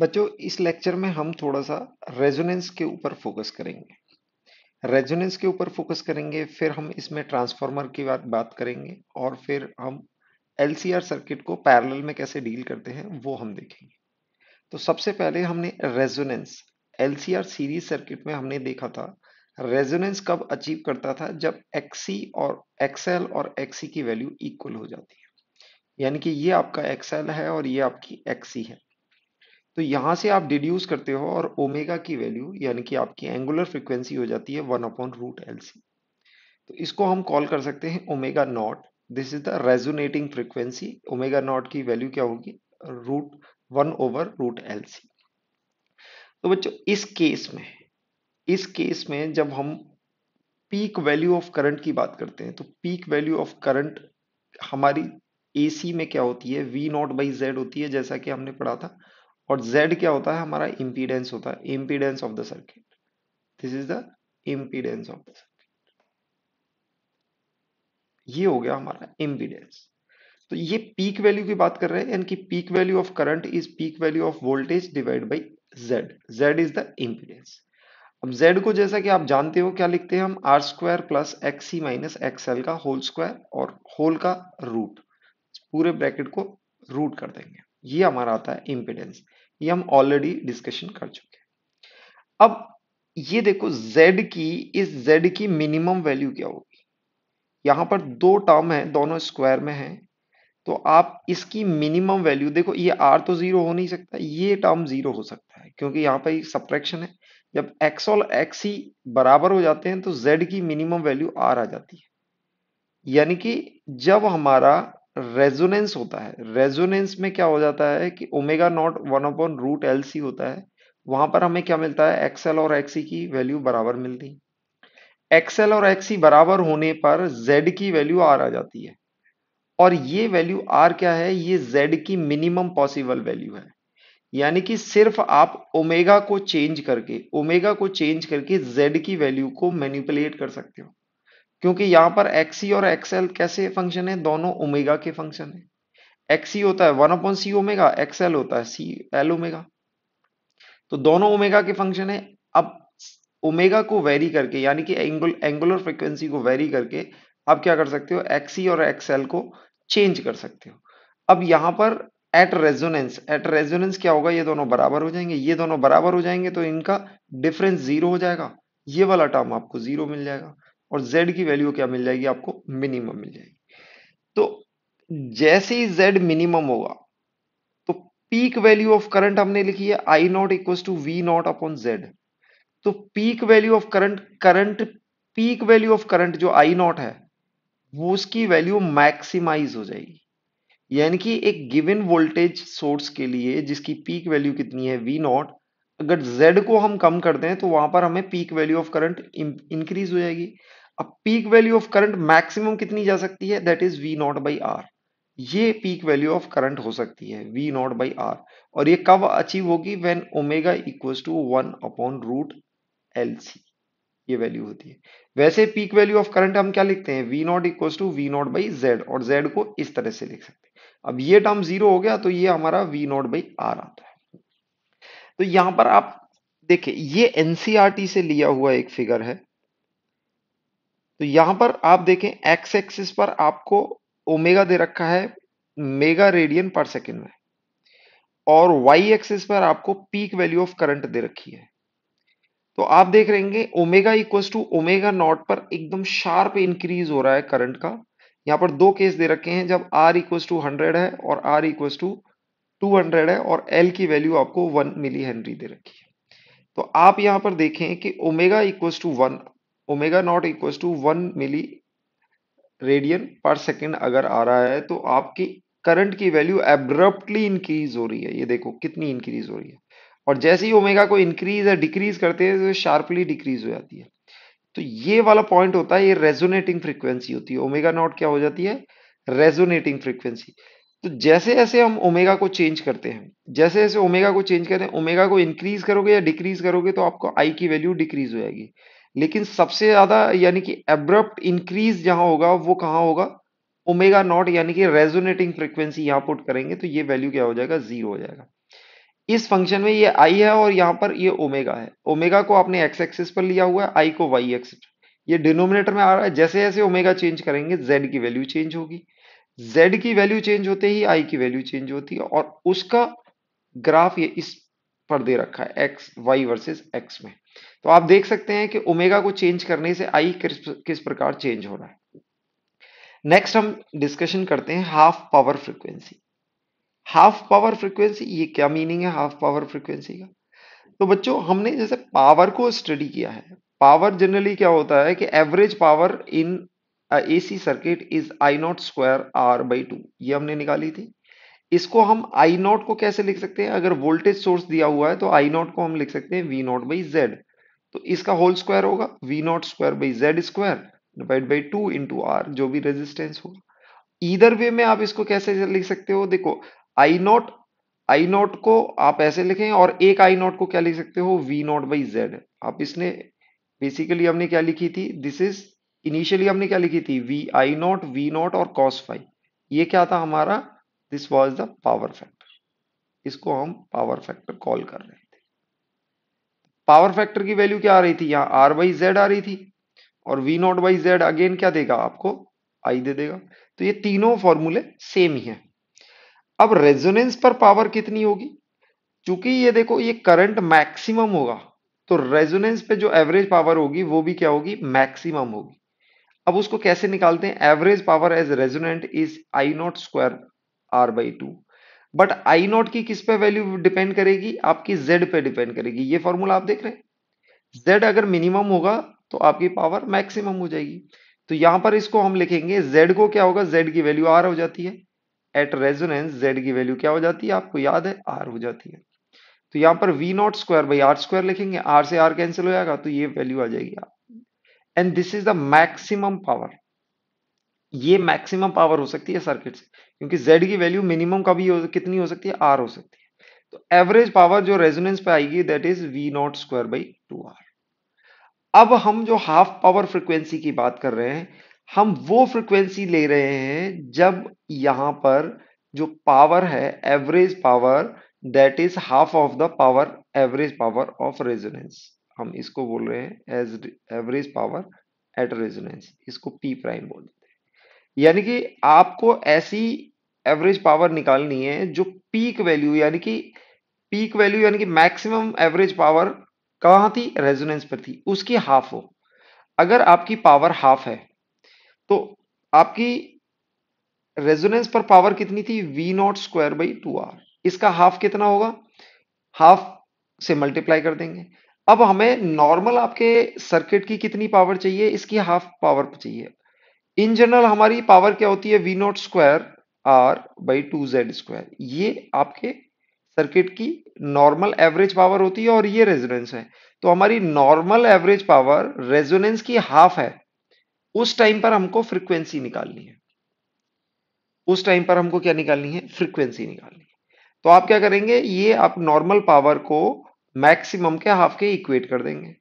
बच्चों इस लेक्चर में हम थोड़ा सा रेजोनेंस के ऊपर फोकस करेंगे रेजोनेंस के ऊपर फोकस करेंगे फिर हम इसमें ट्रांसफार्मर की बात बात करेंगे और फिर हम एलसीआर सर्किट को पैरेलल में कैसे डील करते हैं वो हम देखेंगे तो सबसे पहले हमने रेजोनेंस एलसीआर सीरीज सर्किट में हमने देखा था रेजोनेंस कब अचीव करता था जब एक्सी और एक्सएल और एक्सी की वैल्यू इक्वल हो जाती है यानी कि ये आपका एक्सएल है और ये आपकी एक्सी है तो यहाँ से आप डिड्यूस करते हो और ओमेगा की वैल्यू यानी कि आपकी एंगुलर फ्रिक्वेंसी हो जाती है one upon root L C तो इसको हम कॉल कर सकते हैं omega naught this is the resonating frequency omega not की वैल्यू क्या होगी root one over root L C तो बच्चों इस केस में इस केस में जब हम पीक वैल्यू ऑफ करंट की बात करते हैं तो पीक वैल्यू ऑफ करंट हमारी एसी में क्या होती है वी नॉट बाई जेड होती है जैसा कि हमने पढ़ा था और Z क्या होता है हमारा इम्पीडेंस होता है impedance of the circuit this is the impedance of the circuit ये हो गया हमारा इम्पीडेंस तो ये पीक वैल्यू की बात कर रहे हैं यानी कि peak value of current is peak value of voltage divide by Z Z is the impedance अब जेड को जैसा कि आप जानते हो क्या लिखते हैं हम R square plus X C minus X L का होल स्क्वायर और होल का रूट पूरे ब्रैकेट को रूट कर देंगे ये हमारा आता है इम्पीडेंस ये हम ऑलरेडी डिस्कशन कर चुके हैं अब ये देखो z की इस z की मिनिमम वैल्यू क्या होगी यहां पर दो टर्म है दोनों स्क्वायर में है तो आप इसकी मिनिमम वैल्यू देखो ये r तो जीरो हो नहीं सकता ये टर्म जीरो हो सकता है क्योंकि यहां पर सप्रेक्शन है जब x और x ही बराबर हो जाते हैं तो z की मिनिमम वैल्यू r आ जाती है यानी कि जब हमारा रेजोनेंस होता है रेजोनेंस में क्या हो जाता है कि omega naught one upon root L C होता है वहां पर हमें क्या मिलता है एक्सएल और एक्सी की वैल्यू बराबर मिलती है एक्सएल और एक्सी बराबर होने पर जेड की वैल्यू आर आ जाती है और ये वैल्यू आर क्या है ये जेड की मिनिमम पॉसिबल वैल्यू है यानी कि सिर्फ आप ओमेगा को चेंज करके ओमेगा को चेंज करके जेड की वैल्यू को मैनिपुलेट कर सकते हो क्योंकि यहां पर एक्सी और एक्सएल कैसे फंक्शन है दोनों ओमेगा के फंक्शन है एक्सी होता है one upon C omega X L होता है सी एल ओमेगा तो दोनों ओमेगा के फंक्शन है अब ओमेगा को वेरी करके यानी कि एंगुल एंगुलर फ्रिक्वेंसी को वेरी करके आप क्या कर सकते हो एक्सी और एक्सएल को चेंज कर सकते हो अब यहां पर एट रेजोनेंस एट रेजोनेंस क्या होगा ये दोनों बराबर हो जाएंगे ये दोनों बराबर हो जाएंगे तो इनका डिफरेंस जीरो हो जाएगा ये वाला टर्म आपको जीरो मिल जाएगा और z की वैल्यू क्या मिल जाएगी आपको मिनिमम मिल जाएगी तो जैसे ही z मिनिमम होगा तो पीक वैल्यू ऑफ करंट हमने लिखी है I naught equal to V naught upon Z तो peak value of current current peak value of current जो आई नॉट है वो उसकी वैल्यू मैक्सिमाइज हो जाएगी यानी कि एक गिवन वोल्टेज सोर्स के लिए जिसकी पीक वैल्यू कितनी है वी नॉट अगर z को हम कम कर दें तो वहां पर हमें peak value of current increase हो जाएगी अब peak value of current maximum कितनी जा सकती है that is V not by R ये पीक वैल्यू ऑफ करंट हो सकती है वी नॉट बाई आर और ये कब अचीव होगी when omega equal to one upon root L C ये वैल्यू होती है वैसे पीक वैल्यू ऑफ करंट हम क्या लिखते हैं V naught equal to V not by Z और जेड को इस तरह से लिख सकते हैं अब ये टर्म जीरो हो गया तो ये हमारा वी नॉट बाई आर आता है तो यहां पर आप देखिए ये एनसीआरटी e से लिया हुआ एक फिगर है तो यहां पर आप देखें एक्स एक्सिस पर आपको ओमेगा दे रखा है मेगा रेडियन पर सेकेंड में और वाई एक्सिस पर आपको पीक वैल्यू ऑफ करंट दे रखी है तो आप देख हैं omega equal to omega naught पर एकदम शार्प इंक्रीज हो रहा है करंट का यहां पर दो केस दे रखे हैं जब आर इक्वल टू हंड्रेड है और R equal to two hundred है और एल की वैल्यू आपको वन मिली हेनरी दे रखी है तो आप यहां पर देखें कि omega equal to one omega naught equal to one milliradian per second अगर आ रहा है तो आपकी करंट की वैल्यू एब्रप्टली इंक्रीज हो रही है ये देखो कितनी इंक्रीज हो रही है और जैसे ही ओमेगा को इंक्रीज या डिक्रीज करते हैं तो शार्पली डिक्रीज हो जाती है तो ये वाला पॉइंट होता है ये रेजोनेटिंग फ्रीक्वेंसी होती है ओमेगा नॉट क्या हो जाती है रेजोनेटिंग फ्रीक्वेंसी तो जैसे जैसे हम ओमेगा को चेंज करते हैं जैसे जैसे ओमेगा को चेंज करते हैं ओमेगा को इंक्रीज करोगे या डिक्रीज करोगे तो आपको आई की वैल्यू डिक्रीज हो जाएगी लेकिन सबसे ज्यादा यानी कि एब्रप्ट इंक्रीज जहां होगा वो कहां होगा ओमेगा नॉट यानी कि रेजोनेटिंग फ्रिक्वेंसी यहां पुट करेंगे तो ये वैल्यू क्या हो जाएगा जीरो हो जाएगा इस फंक्शन में ये आई है और यहां पर ये ओमेगा है ओमेगा को आपने एक्स एक्सिस पर लिया हुआ है आई को वाई एक्स ये डिनोमिनेटर में आ रहा है जैसे जैसे ओमेगा चेंज करेंगे जेड की वैल्यू चेंज होगी जेड की वैल्यू चेंज होते ही आई की वैल्यू चेंज होती है और उसका ग्राफ ये इस पर दे रखा है एक्स वाई वर्सेज एक्स में तो आप देख सकते हैं कि ओमेगा को चेंज करने से आई किस, किस प्रकार चेंज हो रहा है नेक्स्ट हम डिस्कशन करते हैं half power frequency half power frequency ये क्या मीनिंग है हाफ पावर फ्रिक्वेंसी का तो बच्चों हमने जैसे पावर को स्टडी किया है पावर जनरली क्या होता है कि average power in A C circuit is I not square R by two ये हमने निकाली थी इसको हम आई नॉट को कैसे लिख सकते हैं अगर वोल्टेज सोर्स दिया हुआ है तो आई नॉट को हम लिख सकते हैं वी नॉट बाई जेड तो इसका होल स्क्वायर होगा V not square by Z square divide by two into R जो भी रेजिस्टेंस होगा इधर वे में आप इसको कैसे लिख सकते हो देखो आई नॉट आई नॉट को आप ऐसे लिखें और एक आई नॉट को क्या लिख सकते हो वी नॉट बाई जेड आप इसने बेसिकली हमने क्या लिखी थी दिस इज इनिशियली हमने क्या लिखी थी V I not V not और कॉस फाइव ये क्या था हमारा this was the power factor इसको हम पावर फैक्टर कॉल कर रहे हैं पावर फैक्टर की वैल्यू क्या आ रही थी यहाँ आर बाई जेड आ रही थी और V not by Z again क्या देगा आपको आई दे देगा तो ये तीनों फॉर्मूले सेम ही है अब रेजोनेंस पर पावर कितनी होगी चूंकि ये देखो ये करंट मैक्सिमम होगा तो रेजोनेंस पे जो एवरेज पावर होगी वो भी क्या होगी मैक्सिमम होगी अब उसको कैसे निकालते हैं average power as resonant is I not square R by two but I not की किस पे वैल्यू डिपेंड करेगी आपकी जेड पे डिपेंड करेगी ये फॉर्मूला आप देख रहे हैं जेड अगर मिनिमम होगा तो आपकी पावर मैक्सिमम हो जाएगी तो यहां पर इसको हम लिखेंगे जेड को क्या होगा जेड की वैल्यू आर हो जाती है एट रेजोनेंस जेड की वैल्यू क्या हो जाती है आपको याद है आर हो जाती है तो यहां पर V not square by R square लिखेंगे आर से आर कैंसिल हो जाएगा तो ये वैल्यू आ जाएगी and this is the maximum power ये मैक्सिमम पावर हो सकती है सर्किट से क्योंकि z की वैल्यू मिनिमम का भी हो, कितनी हो सकती है r हो सकती है तो एवरेज पावर जो रेजोनेंस पे आएगी that is V not square by two R अब हम जो हाफ पावर फ्रिक्वेंसी की बात कर रहे हैं हम वो फ्रिक्वेंसी ले रहे हैं जब यहां पर जो पावर है average power that is half of the power average power of resonance हम इसको बोल रहे हैं as average power at resonance इसको पी प्राइम बोल देते हैं यानी कि आपको ऐसी एवरेज पावर निकालनी है जो पीक वैल्यू यानी कि पीक वैल्यू यानी कि मैक्सिमम एवरेज पावर कहाँ थी रेजोनेंस पर थी उसकी हाफ हो अगर आपकी पावर हाफ है तो आपकी रेजोनेंस पर पावर कितनी थी V not square by two R इसका हाफ कितना होगा हाफ से मल्टीप्लाई कर देंगे अब हमें नॉर्मल आपके सर्किट की कितनी पावर चाहिए इसकी हाफ पावर चाहिए इन जनरल हमारी पावर क्या होती है V not square R by two Z square ये आपके सर्किट की नॉर्मल एवरेज पावर होती है और ये रेजोनेंस है तो हमारी नॉर्मल एवरेज पावर रेजोनेंस की हाफ है उस टाइम पर हमको फ्रीक्वेंसी निकालनी है उस टाइम पर हमको क्या निकालनी है फ्रीक्वेंसी निकालनी है तो आप क्या करेंगे ये आप नॉर्मल पावर को मैक्सिमम के हाफ के इक्वेट कर देंगे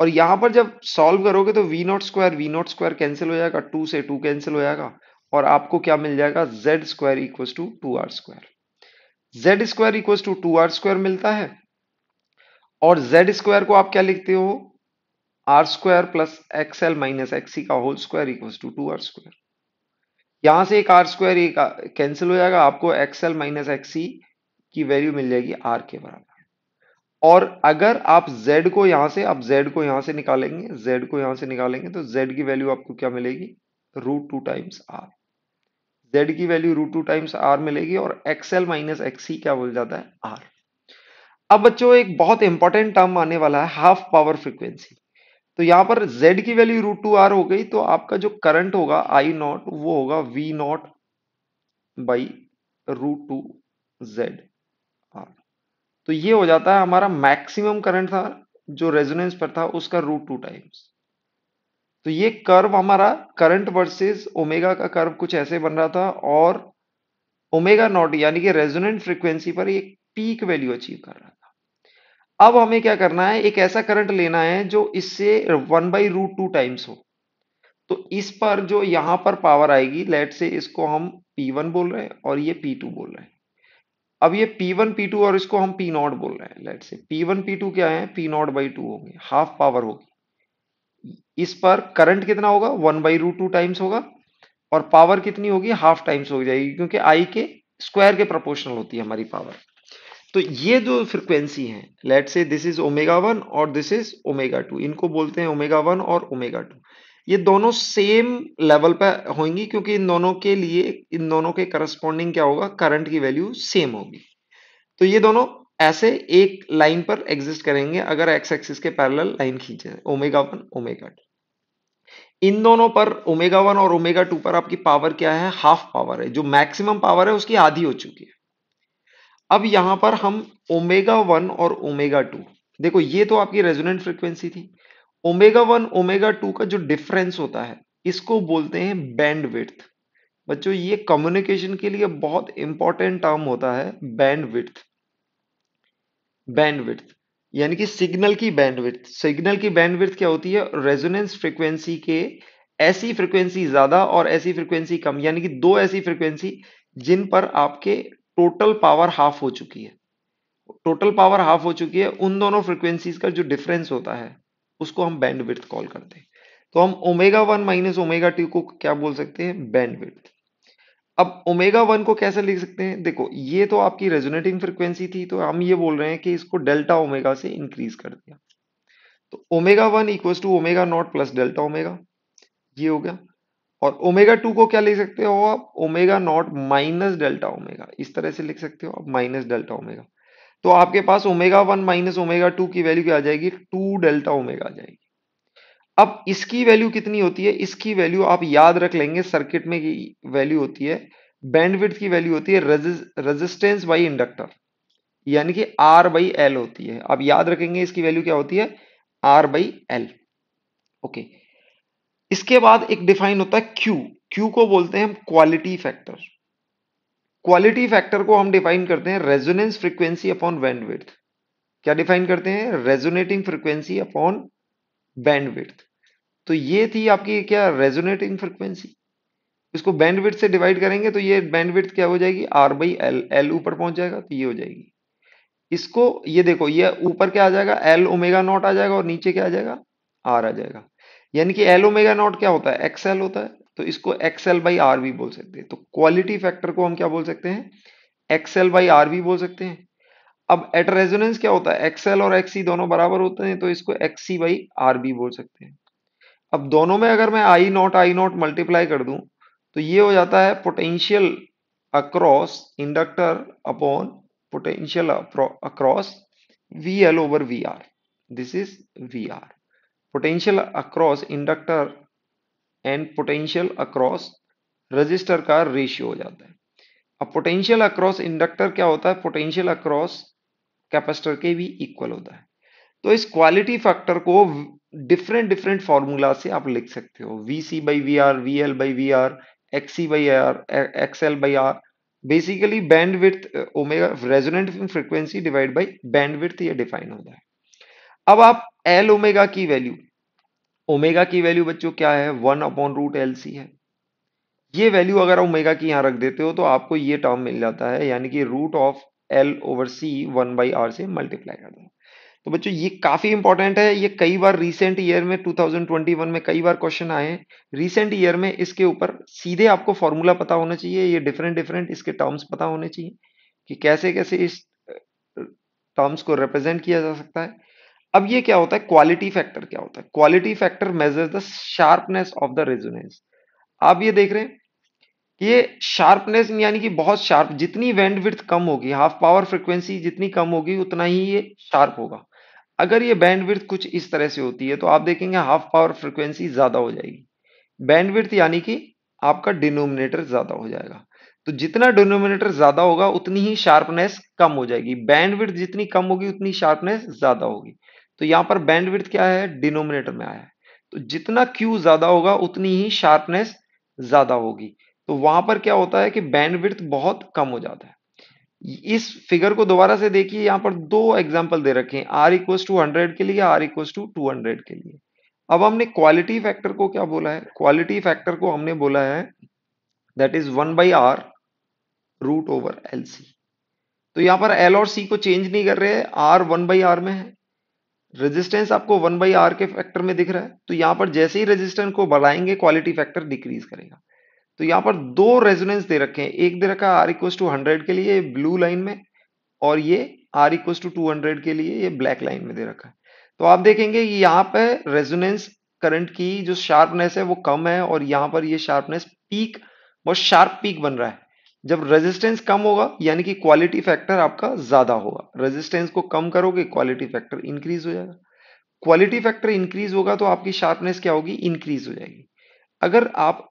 और यहां पर जब सॉल्व करोगे तो V not square V not square cancel हो जाएगा टू से टू कैंसिल हो जाएगा और आपको क्या मिल जाएगा Z square equal to two R square Z square equal to two R square मिलता है और जेड स्क्वायर को आप क्या लिखते हो R square plus X L minus X का whole square equal to two R square यहां से एक आर स्क्वायर एक कैंसिल हो जाएगा आपको एक्स एल माइनस एक्स की वैल्यू मिल जाएगी आर के बराबर और अगर आप z को यहां से आप z को यहां से निकालेंगे z को यहां से निकालेंगे तो z की वैल्यू आपको क्या मिलेगी root two times R z की value root two times R मिलेगी और एक्सएल माइनस एक्सी क्या बोल जाता है आर अब बच्चों एक बहुत इंपॉर्टेंट टर्म आने वाला है हाफ पावर फ्रिक्वेंसी तो यहां पर z की वैल्यू रूट टू आर हो गई तो आपका जो करंट होगा आई नॉट वो होगा V not by root two Z R तो ये हो जाता है हमारा मैक्सिमम करंट था जो रेजोनेंस पर था उसका रूट टू टाइम्स तो ये कर्व हमारा करंट वर्सेस ओमेगा का कर्व कुछ ऐसे बन रहा था और ओमेगा नॉट यानी कि रेजोनेंट फ्रीक्वेंसी पर ये पीक वैल्यू अचीव कर रहा था अब हमें क्या करना है एक ऐसा करंट लेना है जो इससे one by root two times हो तो इस पर जो यहां पर पावर आएगी लेट से इसको हम P1 बोल रहे हैं और ये P2 बोल रहे हैं अब ये P1 P2 और इसको हम P0 बोल रहे हैं लेट से P1 P2 क्या है P0 बाई टू होंगे हाफ पावर होगी इस पर करंट कितना होगा one by root two times होगा और पावर कितनी होगी हाफ टाइम्स हो जाएगी क्योंकि आई के स्क्वायर के प्रोपोर्शनल होती है हमारी पावर तो ये जो फ्रिक्वेंसी है let's say this is omega one और दिस इज ओमेगा टू इनको बोलते हैं ओमेगा वन और ओमेगा टू ये दोनों सेम लेवल पर होंगी क्योंकि इन दोनों के लिए इन दोनों के करस्पॉन्डिंग क्या होगा करंट की वैल्यू सेम होगी तो ये दोनों ऐसे एक लाइन पर एग्जिस्ट करेंगे अगर एक्स एक्सिस के पैरेलल लाइन खींचे ओमेगा वन ओमेगा टू इन दोनों पर ओमेगा वन और ओमेगा टू पर आपकी पावर क्या है हाफ पावर है जो मैक्सिमम पावर है उसकी आधी हो चुकी है अब यहां पर हम ओमेगा वन और ओमेगा टू देखो ये तो आपकी रेजोनेंट फ्रिक्वेंसी थी ओमेगा वन ओमेगा टू का जो डिफरेंस होता है इसको बोलते हैं बैंड विथ बच्चों ये कम्युनिकेशन के लिए बहुत इंपॉर्टेंट टर्म होता है बैंड विथ बैंडविड्थ यानी कि सिग्नल की बैंडविड्थ सिग्नल की बैंडविड्थ क्या होती है रेजोनेंस फ्रिक्वेंसी के ऐसी फ्रिक्वेंसी ज्यादा और ऐसी फ्रिक्वेंसी कम यानी कि दो ऐसी फ्रिक्वेंसी जिन पर आपके टोटल पावर हाफ हो चुकी है टोटल पावर हाफ हो चुकी है उन दोनों फ्रिक्वेंसीज का जो डिफरेंस होता है उसको हम बैंडविड्थ कॉल करते हैं तो हम omega one minus omega two को क्या बोल सकते हैं बैंडविड्थ अब ओमेगा वन को कैसे लिख सकते हैं देखो ये तो आपकी रेजोनेटिंग फ्रिक्वेंसी थी तो हम ये बोल रहे हैं कि इसको डेल्टा ओमेगा से इंक्रीज कर दिया तो omega one equal to omega not plus delta omega ये हो गया और ओमेगा टू को क्या लिख सकते हो आप omega not minus delta omega इस तरह से लिख सकते हो आप माइनस डेल्टा ओमेगा तो आपके पास omega one minus omega two की वैल्यू क्या आ जाएगी टू डेल्टा ओमेगा आ जाएगी अब इसकी वैल्यू कितनी होती है इसकी वैल्यू आप याद रख लेंगे सर्किट में वैल्यू होती है बैंडविड्थ की वैल्यू होती है रेजिस्टेंस बाई इंडक्टर यानी कि आर बाई एल होती है आप याद रखेंगे इसकी वैल्यू क्या होती है आर बाई एल ओके इसके बाद एक डिफाइन होता है क्यू क्यू को बोलते हैं हम क्वालिटी फैक्टर क्वालिटी फैक्टर को हम डिफाइन करते हैं रेजोनेंस फ्रीक्वेंसी अपॉन बैंडविड्थ क्या डिफाइन करते हैं रेजोनेटिंग फ्रीक्वेंसी अपॉन बैंडविड्थ तो ये थी आपकी क्या रेजोनेटिंग फ्रिक्वेंसी इसको बैंडविड्थ से डिवाइड करेंगे तो ये बैंडविड्थ क्या हो जाएगी आर बाई एल एल ऊपर पहुंच जाएगा तो ये हो जाएगी इसको ये देखो ये ऊपर क्या आ जाएगा एल ओमेगा नॉट आ जाएगा और नीचे क्या आ जाएगा आर आ जाएगा यानी कि एल ओमेगा नॉट क्या होता है एक्सएल होता है तो इसको एक्सएल बाई आर भी बोल सकते हैं तो क्वालिटी फैक्टर को हम क्या बोल सकते हैं एक्सएल बाई आर भी बोल सकते हैं अब एट रेजोनेंस क्या होता है एक्सएल और एक्सी e दोनों बराबर होते हैं तो इसको एक्सी बाई आर बी बोल सकते हैं अब दोनों में अगर मैं I not I not multiply कर दूं तो ये हो जाता है potential across inductor upon potential across V L over V R this is V R potential across inductor and potential across resistor का रेशियो हो जाता है अब पोटेंशियल अक्रॉस इंडक्टर क्या होता है पोटेंशियल अक्रॉस कैपेसिटर के भी इक्वल होता है तो इस क्वालिटी फैक्टर को डिफरेंट डिफरेंट फॉर्मूला से आप लिख सकते हो V C by V R V L by V R X C by R X L by R basically bandwidth omega resonant frequency divide by bandwidth ये define होता है अब आप एल ओमेगा की value omega की value बच्चों क्या है one upon root L C है ये वैल्यू अगर ओमेगा की यहां रख देते हो तो आपको ये टर्म मिल जाता है यानी कि root of L over C one by R से मल्टीप्लाई कर दें तो बच्चों ये काफ़ी इंपॉर्टेंट है ये कई बार रिसेंट ईयर में 2021 में कई बार क्वेश्चन आए हैं रिसेंट ईयर में इसके ऊपर सीधे आपको फॉर्मूला पता होना चाहिए ये डिफरेंट डिफरेंट इसके टर्म्स पता होने चाहिए कि कैसे कैसे इस टर्म्स को रिप्रेजेंट किया जा सकता है अब ये क्या होता है क्वालिटी फैक्टर क्या होता है quality factor measure the sharpness of the resonance आप ये देख रहे हैं ये शार्पनेस यानी कि बहुत शार्प जितनी बैंड विथ कम होगी हाफ पावर फ्रिक्वेंसी जितनी कम होगी उतना ही ये शार्प होगा अगर ये बैंड विथ कुछ इस तरह से होती है तो आप देखेंगे हाफ पावर फ्रिक्वेंसी ज़्यादा हो जाएगी बैंड विथ यानी कि आपका डिनोमिनेटर ज़्यादा हो जाएगा तो जितना डिनोमिनेटर ज़्यादा होगा उतनी ही शार्पनेस कम हो जाएगी बैंड विथ जितनी कम होगी उतनी शार्पनेस ज़्यादा होगी तो यहाँ पर बैंड विथ क्या है डिनोमिनेटर में आया है तो जितना क्यू ज़्यादा होगा उतनी ही शार्पनेस ज़्यादा होगी तो वहां पर क्या होता है कि बैंडविड्थ बहुत कम हो जाता है इस फिगर को दोबारा से देखिए यहां पर दो एग्जाम्पल दे रखे हैं आर इक्व टू हंड्रेड के लिए R equal to two hundred के लिए अब हमने क्वालिटी फैक्टर को क्या बोला है क्वालिटी फैक्टर को हमने बोला है that is one by R root over L C तो यहां पर एल और सी को चेंज नहीं कर रहे आर वन बाई आर में है रेजिस्टेंस आपको वन बाई आर के फैक्टर में दिख रहा है तो यहां पर जैसे ही रेजिस्टेंस को बढ़ाएंगे क्वालिटी फैक्टर डिक्रीज करेगा तो यहाँ पर दो रेजोनेंस दे रखे हैं एक दे रखा है आर इक्व टू हंड्रेड के लिए ब्लू लाइन में और ये R equal to two hundred के लिए ये ब्लैक लाइन में दे रखा है तो आप देखेंगे यहाँ पर रेजोनेंस करंट की जो शार्पनेस है वो कम है और यहाँ पर ये शार्पनेस पीक बहुत शार्प पीक बन रहा है जब रेजिस्टेंस कम होगा यानी कि क्वालिटी फैक्टर आपका ज्यादा होगा रेजिस्टेंस को कम करोगे क्वालिटी फैक्टर इंक्रीज हो जाएगा क्वालिटी फैक्टर इंक्रीज होगा तो आपकी शार्पनेस क्या होगी इंक्रीज हो जाएगी अगर आप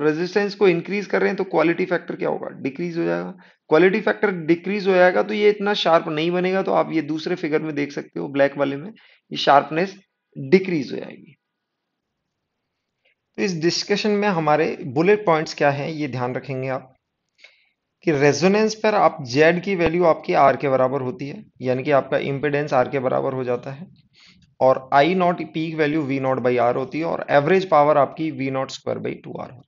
रेजिस्टेंस को इंक्रीज कर रहे हैं तो क्वालिटी फैक्टर क्या होगा डिक्रीज हो जाएगा क्वालिटी फैक्टर डिक्रीज हो जाएगा तो ये इतना शार्प नहीं बनेगा तो आप ये दूसरे फिगर में देख सकते हो ब्लैक वाले में ये शार्पनेस डिक्रीज हो जाएगी तो इस डिस्कशन में हमारे बुलेट पॉइंट्स क्या हैं ये ध्यान रखेंगे आप कि रेजोनेंस पर आप जेड की वैल्यू आपकी आर के बराबर होती है यानी कि आपका इम्पिडेंस आर के बराबर हो जाता है और I not peak value V not by R होती है और एवरेज पावर आपकी V not square by two R होती है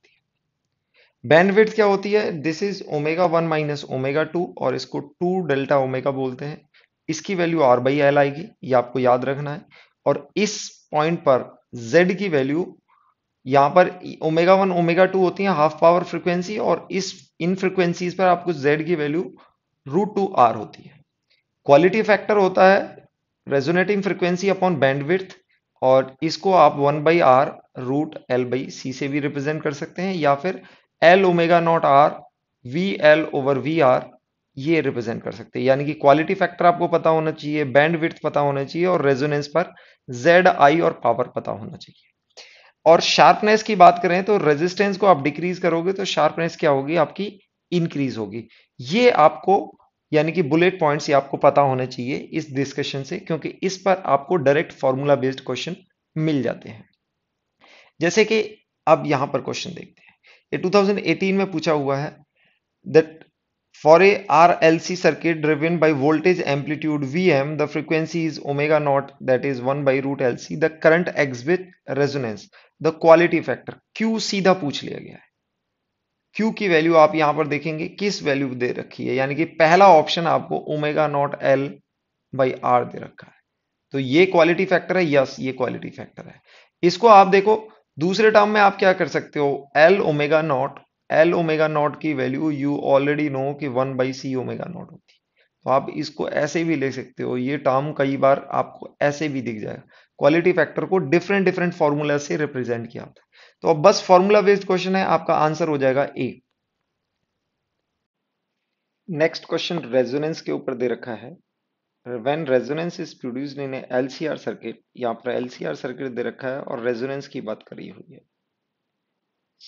बैंडविड्थ क्या होती है this is omega one minus omega two और इसको टू डेल्टा ओमेगा बोलते हैं इसकी वैल्यू आर बाई एल आएगी ये आपको याद रखना है और इस पॉइंट पर जेड की वैल्यू यहाँ पर ओमेगा वन ओमेगा टू होती है हाफ पावर फ्रिक्वेंसी और इस इन फ्रिक्वेंसीज पर आपको जेड की वैल्यू रूट टू आर होती है क्वालिटी फैक्टर होता है रेजोनेटिंग फ्रिक्वेंसी अपॉन बैंडविड्थ और इसको आप one by R root L by C से भी रिप्रेजेंट कर सकते हैं या फिर L omega not R V L over V R ये रिप्रेजेंट कर सकते हैं यानी कि क्वालिटी फैक्टर आपको पता होना चाहिए बैंड विथ पता होना चाहिए और रेजोनेंस पर जेड आई और पावर पता होना चाहिए और शार्पनेस की बात करें तो रेजिस्टेंस को आप डिक्रीज करोगे तो शार्पनेस क्या होगी आपकी इंक्रीज होगी ये आपको यानी कि बुलेट पॉइंट्स ये आपको पता होने चाहिए इस डिस्कशन से क्योंकि इस पर आपको डायरेक्ट फॉर्मूला बेस्ड क्वेश्चन मिल जाते हैं जैसे कि अब यहां पर क्वेश्चन देखते हैं ये 2018 में पूछा हुआ है that for a R L C circuit driven by voltage amplitude V M the frequency is omega not that is one by root L C the current exhibit resonance the quality factor Q सीधा पूछ लिया गया है Q की value आप यहां पर देखेंगे किस वैल्यू दे रखी है यानी कि पहला ऑप्शन आपको omega not L by R दे रखा है तो ये क्वालिटी फैक्टर है यस ये क्वालिटी फैक्टर है इसको आप देखो दूसरे टर्म में आप क्या कर सकते हो L omega not L omega not की वैल्यू यू ऑलरेडी नो कि one by C omega not होती तो आप इसको ऐसे भी ले सकते हो ये टर्म कई बार आपको ऐसे भी दिख जाएगा क्वालिटी फैक्टर को डिफरेंट डिफरेंट फॉर्मूला से रिप्रेजेंट किया होता है तो अब बस फॉर्मूला बेस्ड क्वेश्चन है आपका आंसर हो जाएगा ए नेक्स्ट क्वेश्चन रेजोनेंस के ऊपर दे रखा है when resonance is produced in a LCR circuit यहाँ पर LCR circuit दे रखा है और resonance की बात करी हुई है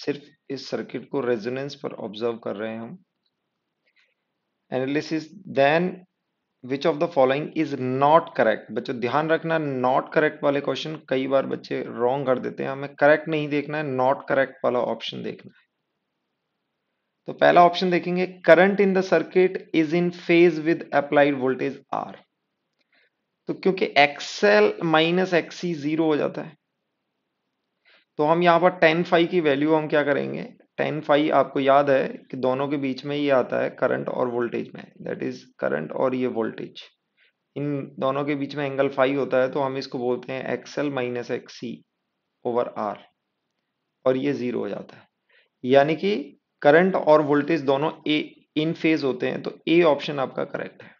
सिर्फ इस सर्किट को रेजोनेंस पर ऑब्जर्व कर रहे हैं हम analysis then which of the following is not correct बच्चों ध्यान रखना नॉट करेक्ट वाले क्वेश्चन कई बार बच्चे रॉन्ग कर देते हैं हमें करेक्ट नहीं देखना है नॉट करेक्ट वाला ऑप्शन देखना है तो पहला ऑप्शन देखेंगे current in the circuit is in phase with applied voltage R तो क्योंकि एक्सएल माइनस एक्सी जीरो हो जाता है तो हम यहां पर टेन फाइव की वैल्यू हम क्या करेंगे टेन फाइव आपको याद है कि दोनों के बीच में ये आता है करंट और वोल्टेज में दैट इज करंट और ये वोल्टेज इन दोनों के बीच में एंगल फाइव होता है तो हम इसको बोलते हैं XL minus XC over R और ये जीरो हो जाता है यानी कि करंट और वोल्टेज दोनों ए इन फेज होते हैं तो ए ऑप्शन आपका करेक्ट है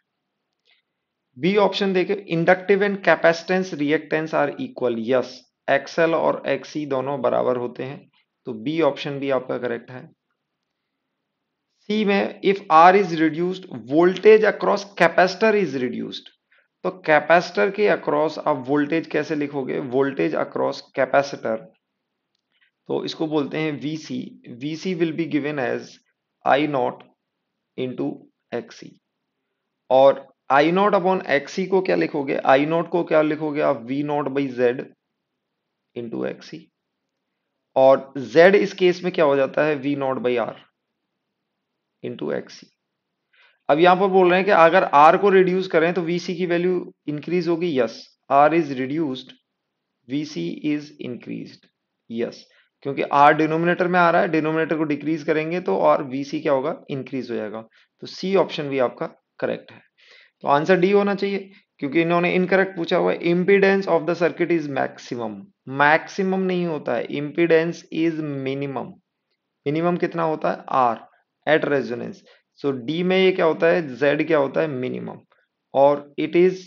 बी ऑप्शन देखे inductive and capacitance reactance are equal yes XL और एक्सी e दोनों बराबर होते हैं तो बी ऑप्शन भी आपका करेक्ट है सी में if R is reduced voltage across capacitor is reduced तो कैपेसिटर के अक्रॉस आप वोल्टेज कैसे लिखोगे वोल्टेज अक्रॉस कैपेसिटर तो इसको बोलते हैं V C V C will be given as I not into XC और आई नॉट अपॉन एक्सी को क्या लिखोगे आई नॉट को क्या लिखोगे आप V not by Z to XC और z इस केस में क्या हो जाता है v not by R into XC अब यहां पर बोल रहे हैं कि अगर r को रिड्यूस करें तो vc की वैल्यू इंक्रीज होगी yes r is reduced vc is increase yes क्योंकि आर डिनोमिनेटर में आ रहा है डिनोमिनेटर को डिक्रीज करेंगे तो और वी सी क्या होगा इंक्रीज हो जाएगा तो सी ऑप्शन भी आपका करेक्ट है तो आंसर डी होना चाहिए क्योंकि इन्होंने इनकरेक्ट पूछा हुआ है impedance of the circuit is maximum maximum नहीं होता है इम्पीडेंस इज मिनिमम मिनिमम कितना होता है R at resonance so D में ये क्या होता है जेड क्या होता है मिनिमम और it is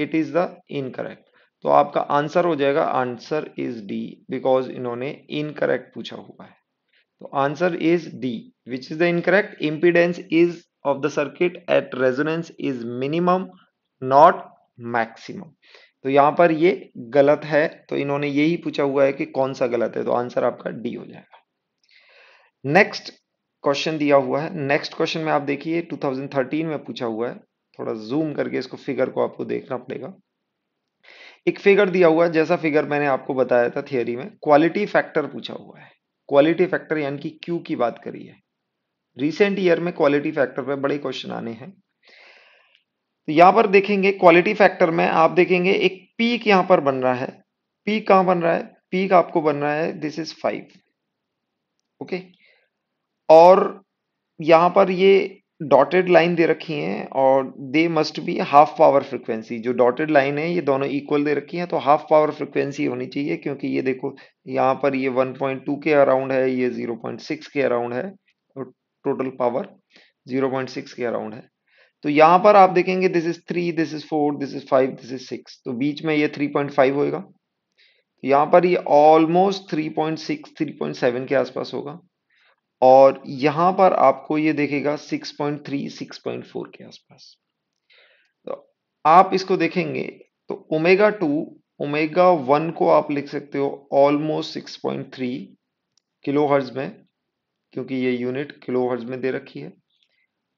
it is the incorrect तो आपका आंसर हो जाएगा आंसर इज डी बिकॉज इन्होंने इनकरेक्ट पूछा हुआ है तो answer is D which is the incorrect impedance is of the circuit at resonance is minimum not maximum तो यहां पर ये गलत है तो इन्होंने यही पूछा हुआ है कि कौन सा गलत है तो आंसर आपका डी हो जाएगा नेक्स्ट क्वेश्चन दिया हुआ है नेक्स्ट क्वेश्चन में आप देखिए 2013 में पूछा हुआ है थोड़ा जूम करके इसको फिगर को आपको देखना पड़ेगा एक फिगर दिया हुआ है जैसा फिगर मैंने आपको बताया था थियोरी में क्वालिटी फैक्टर पूछा हुआ है क्वालिटी फैक्टर यानी कि क्यू की बात करी है रिसेंट ईयर में क्वालिटी फैक्टर पर बड़े क्वेश्चन आने हैं तो यहां पर देखेंगे क्वालिटी फैक्टर में आप देखेंगे एक पीक यहां पर बन रहा है पीक कहां बन रहा है पीक आपको बन रहा है दिस इज फाइव ओके और यहां पर ये डॉटेड लाइन दे रखी है और they must be half power frequency जो डॉटेड लाइन है ये दोनों इक्वल दे रखी है तो हाफ पावर फ्रिक्वेंसी होनी चाहिए क्योंकि ये देखो यहाँ पर ये 1.2 के अराउंड है ये 0.6 के अराउंड है और टोटल पावर 0.6 के अराउंड है तो यहाँ पर आप देखेंगे this is three this is four this is five this is six तो बीच में ये थ्री पॉइंट फाइव होगा यहाँ पर ये almost three point six three point seven के आसपास होगा और यहां पर आपको ये देखेगा 6.3, 6.4 के आसपास तो आप इसको देखेंगे तो ओमेगा टू ओमेगा वन को आप लिख सकते हो ऑलमोस्ट 6.3 किलो हर्ज में क्योंकि ये यूनिट किलो हर्ज में दे रखी है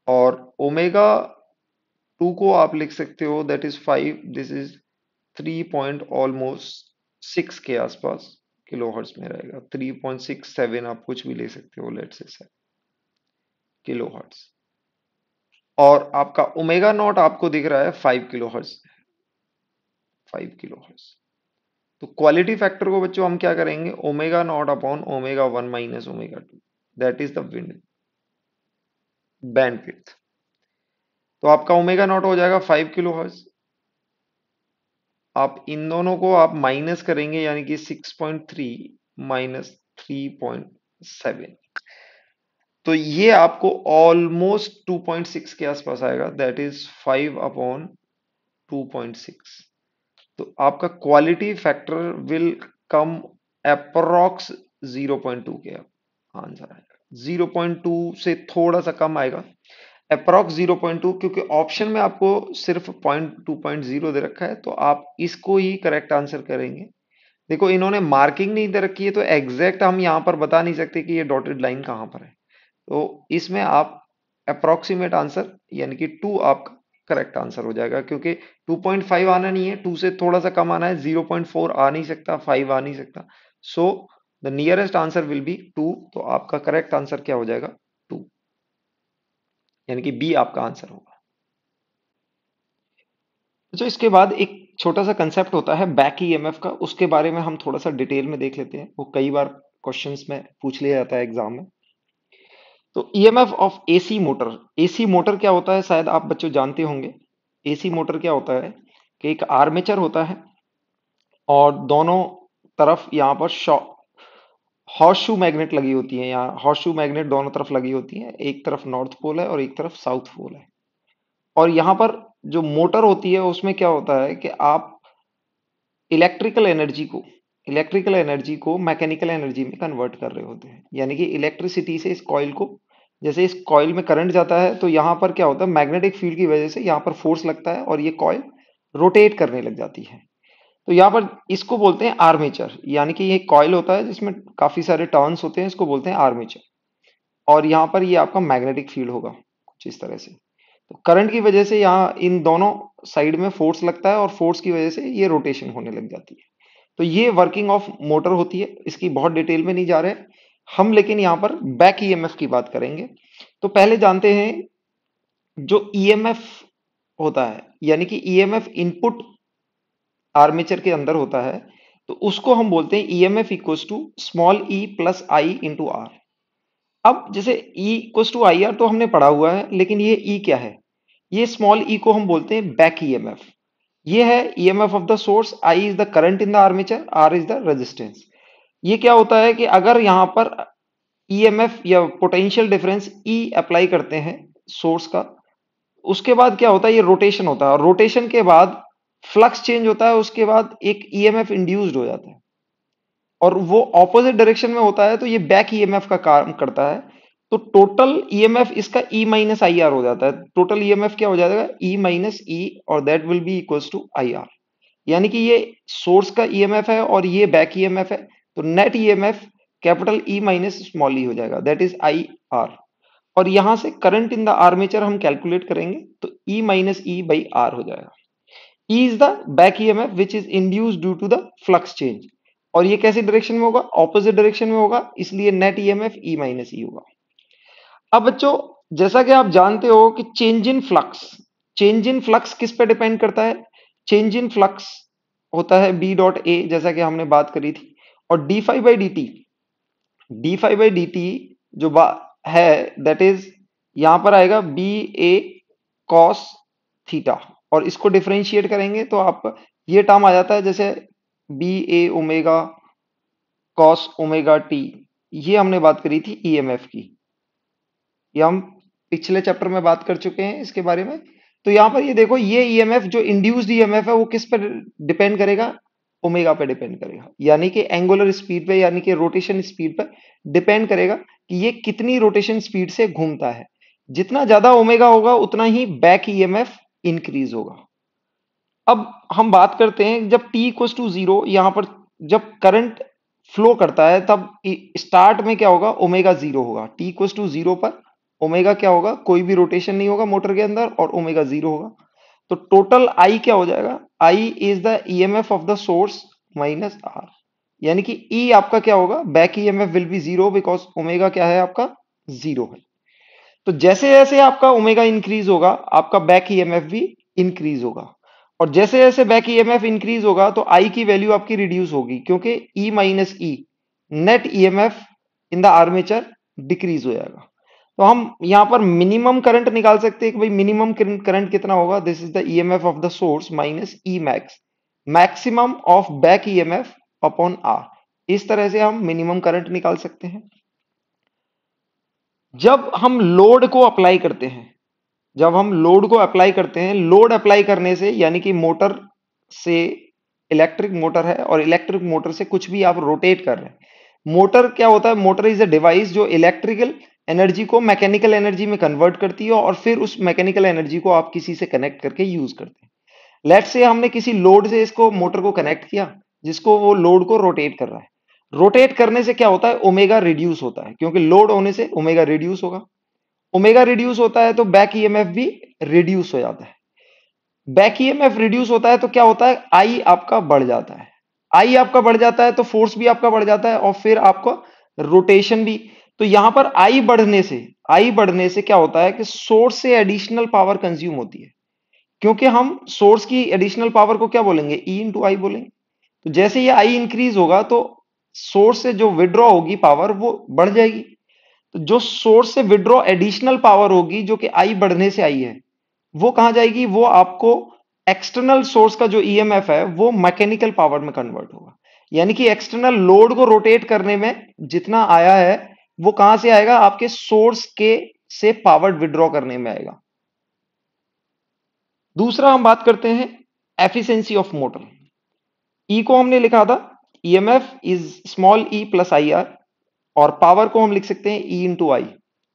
और ओमेगा टू को आप लिख सकते हो that is five this is three point almost six के आसपास किलो हर्ट्स में रहेगा 3.67 आप कुछ भी ले सकते हो लेट से सर किलो हर्ट्स और आपका ओमेगा नॉट आपको दिख रहा है five kilohertz five kilohertz तो क्वालिटी फैक्टर को बच्चों हम क्या करेंगे omega naught upon omega one minus omega two that is the wind तो आपका ओमेगा नॉट हो जाएगा फाइव किलो हर्ट्स आप इन दोनों को आप माइनस करेंगे यानी कि 6.3 माइनस 3.7 तो ये आपको ऑलमोस्ट 2.6 के आसपास आएगा दैट इज 5 अपॉन 2.6 तो आपका quality factor will come approx 0.2 के आंसर आएगा 0.2 से थोड़ा सा कम आएगा अप्रॉक्स 0.2 क्योंकि ऑप्शन में आपको सिर्फ पॉइंट टू पॉइंट जीरो दे रखा है तो आप इसको ही करेक्ट आंसर करेंगे देखो इन्होंने मार्किंग नहीं दे रखी है तो एग्जैक्ट हम यहाँ पर बता नहीं सकते कि ये डॉटेड लाइन कहाँ पर है तो इसमें आप अप्रॉक्सीमेट आंसर यानी कि टू आपका करेक्ट आंसर हो जाएगा क्योंकि 2.5 आना नहीं है टू से थोड़ा सा कम आना है 0.4 आ नहीं सकता फाइव आ नहीं सकता so the nearest answer will be two तो आपका करेक्ट आंसर क्या हो जाएगा यानी कि बी आपका आंसर होगा अच्छा इसके बाद एक छोटा सा कंसेप्ट होता है बैक ईएमएफ का उसके बारे में हम थोड़ा सा डिटेल में देख लेते हैं वो कई बार क्वेश्चंस में पूछ लिया जाता है एग्जाम में तो F of AC motor AC motor क्या होता है शायद आप बच्चों जानते होंगे एसी मोटर क्या होता है कि एक आर्मेचर होता है और दोनों तरफ यहाँ पर हॉर्शू मैग्नेट लगी होती है यहाँ हॉर्शू मैग्नेट दोनों तरफ लगी होती है एक तरफ नॉर्थ पोल है और एक तरफ साउथ पोल है और यहाँ पर जो मोटर होती है उसमें क्या होता है कि आप इलेक्ट्रिकल एनर्जी को इलेक्ट्रिकल एनर्जी को मैकेनिकल एनर्जी में कन्वर्ट कर रहे होते हैं यानी कि इलेक्ट्रिसिटी से इस कॉयल को जैसे इस कॉयल में करंट जाता है तो यहाँ पर क्या होता है मैग्नेटिक फील्ड की वजह से यहाँ पर फोर्स लगता है और ये कॉयल रोटेट करने लग जाती है तो यहाँ पर इसको बोलते हैं आर्मेचर यानी कि ये कॉयल होता है जिसमें काफी सारे टर्न्स होते हैं इसको बोलते हैं आर्मेचर और यहाँ पर ये आपका मैग्नेटिक फील्ड होगा कुछ इस तरह से तो करंट की वजह से यहाँ इन दोनों साइड में फोर्स लगता है और फोर्स की वजह से ये रोटेशन होने लग जाती है तो ये वर्किंग ऑफ मोटर होती है इसकी बहुत डिटेल में नहीं जा रहे हम लेकिन यहाँ पर बैक ई की बात करेंगे तो पहले जानते हैं जो ई होता है यानी कि ई इनपुट आर्मेचर के अंदर होता है तो उसको हम बोलते हैं E M F equals to small E plus I into R अब जैसे E equals to I R तो हमने पढ़ा हुआ है लेकिन ये ई e क्या है ये स्मॉल ई e को हम बोलते हैं बैक ई एम एफ ये है E M F of the source I is the current in the armature R is the resistance ये क्या होता है कि अगर यहाँ पर ई एम एफ या पोटेंशियल डिफरेंस ई अप्लाई करते हैं सोर्स का उसके बाद क्या होता है ये रोटेशन होता है और रोटेशन के बाद फ्लक्स चेंज होता है उसके बाद एक ईएमएफ e इंड्यूस्ड हो जाता है और वो ऑपोजिट डायरेक्शन में होता है तो ये बैक ईएमएफ e का काम करता है तो टोटल ईएमएफ e इसका ई माइनस आई हो जाता है टोटल ईएमएफ क्या हो जाएगा ई माइनस ई और that will be equals to I यानी कि ये सोर्स का ईएमएफ है और ये बैक ईएमएफ है तो net EMF capital E minus small E हो जाएगा दैट इज आई आर और यहां से करंट इन द आर्मेचर हम कैलकुलेट करेंगे तो E minus E by R हो जाएगा E is the back F which is induce due to the flux change और ये कैसे डायरेक्शन में होगा ऑपोजिट डायरेक्शन में होगा इसलिए net E M F E minus E होगा अब बच्चों जैसा कि आप जानते हो कि change in flux change in flux किस पे डिपेंड करता है चेंज इन फ्लक्स होता है बी डॉट ए जैसा कि हमने बात करी थी और D phi by D T D phi by D T जो है दैट इज यहां पर आएगा बी ए कॉस थीटा और इसको डिफ्रेंशिएट करेंगे तो आप ये टर्म आ जाता है जैसे B A omega cos omega T ये हमने बात करी थी ई e की ये हम पिछले चैप्टर में बात कर चुके हैं इसके बारे में तो यहां पर ये देखो ये ई e जो इंड्यूस्ड ई e है वो किस पर डिपेंड करेगा ओमेगा पे डिपेंड करेगा यानी कि एंगुलर स्पीड पे यानी कि रोटेशन स्पीड पे डिपेंड करेगा कि ये कितनी रोटेशन स्पीड से घूमता है जितना ज्यादा ओमेगा होगा उतना ही बैक ईएमएफ इंक्रीज होगा अब हम बात करते हैं जब टी इक्व टू जीरो यहां पर जब करंट फ्लो करता है तब स्टार्ट में क्या होगा ओमेगा जीरो होगा टी इक्व टू जीरो पर ओमेगा क्या होगा कोई भी रोटेशन नहीं होगा मोटर के अंदर और ओमेगा जीरो होगा तो टोटल आई क्या हो जाएगा I is the E M F of the source minus R यानी कि ई e आपका क्या होगा back E M F will be zero because omega क्या है आपका जीरो है तो जैसे जैसे आपका ओमेगा इंक्रीज होगा आपका बैक ईएमएफ भी इंक्रीज होगा और जैसे जैसे बैक ईएमएफ इंक्रीज होगा तो आई की वैल्यू आपकी रिड्यूस होगी क्योंकि E minus E net EMF in the armature decrease हो जाएगा तो हम यहां पर मिनिमम करंट निकाल सकते हैं कि भाई मिनिमम करंट कितना होगा this is the EMF of the source minus E max maximum of back EMF upon R इस तरह से हम मिनिमम करंट निकाल सकते हैं जब हम लोड को अप्लाई करते हैं जब हम लोड को अप्लाई करते हैं लोड अप्लाई करने से यानी कि मोटर से इलेक्ट्रिक मोटर है और इलेक्ट्रिक मोटर से कुछ भी आप रोटेट कर रहे हैं मोटर क्या होता है मोटर इज अ डिवाइस जो इलेक्ट्रिकल एनर्जी को मैकेनिकल एनर्जी में कन्वर्ट करती है और फिर उस मैकेनिकल एनर्जी को आप किसी से कनेक्ट करके यूज करते हैं लेट से हमने किसी लोड से इसको मोटर को कनेक्ट किया जिसको वो लोड को रोटेट कर रहा है रोटेट करने से क्या होता है ओमेगा रिड्यूस होता है क्योंकि लोड होने से ओमेगा रिड्यूस होगा ओमेगा रिड्यूस होता है तो बैक ईएमएफ भी रिड्यूस हो जाता है बैक ईएमएफ रिड्यूस होता है तो क्या होता है आई आपका बढ़ जाता है आई आपका बढ़ जाता है तो फोर्स भी आपका बढ़ जाता है और फिर आपका रोटेशन भी तो यहां पर आई बढ़ने से आई बढ़ने से क्या होता है कि सोर्स से एडिशनल पावर कंज्यूम होती है क्योंकि हम सोर्स की एडिशनल पावर को क्या बोलेंगे ई इंटू आई बोलेंगे तो जैसे ये आई इंक्रीज होगा तो सोर्स से जो विड्रॉ होगी पावर वो बढ़ जाएगी तो जो सोर्स से विड्रॉ एडिशनल पावर होगी जो कि आई बढ़ने से आई है वो कहा जाएगी वो आपको एक्सटर्नल सोर्स का जो ईएमएफ e है वो मैकेनिकल पावर में कन्वर्ट होगा यानी कि एक्सटर्नल लोड को रोटेट करने में जितना आया है वो कहां से आएगा आपके सोर्स के से पावर विड्रॉ करने में आएगा दूसरा हम बात करते हैं एफिशिएंसी ऑफ मोटर ई को हमने लिखा था EMF is small E plus I R और पावर को हम लिख सकते हैं ई इंटू आई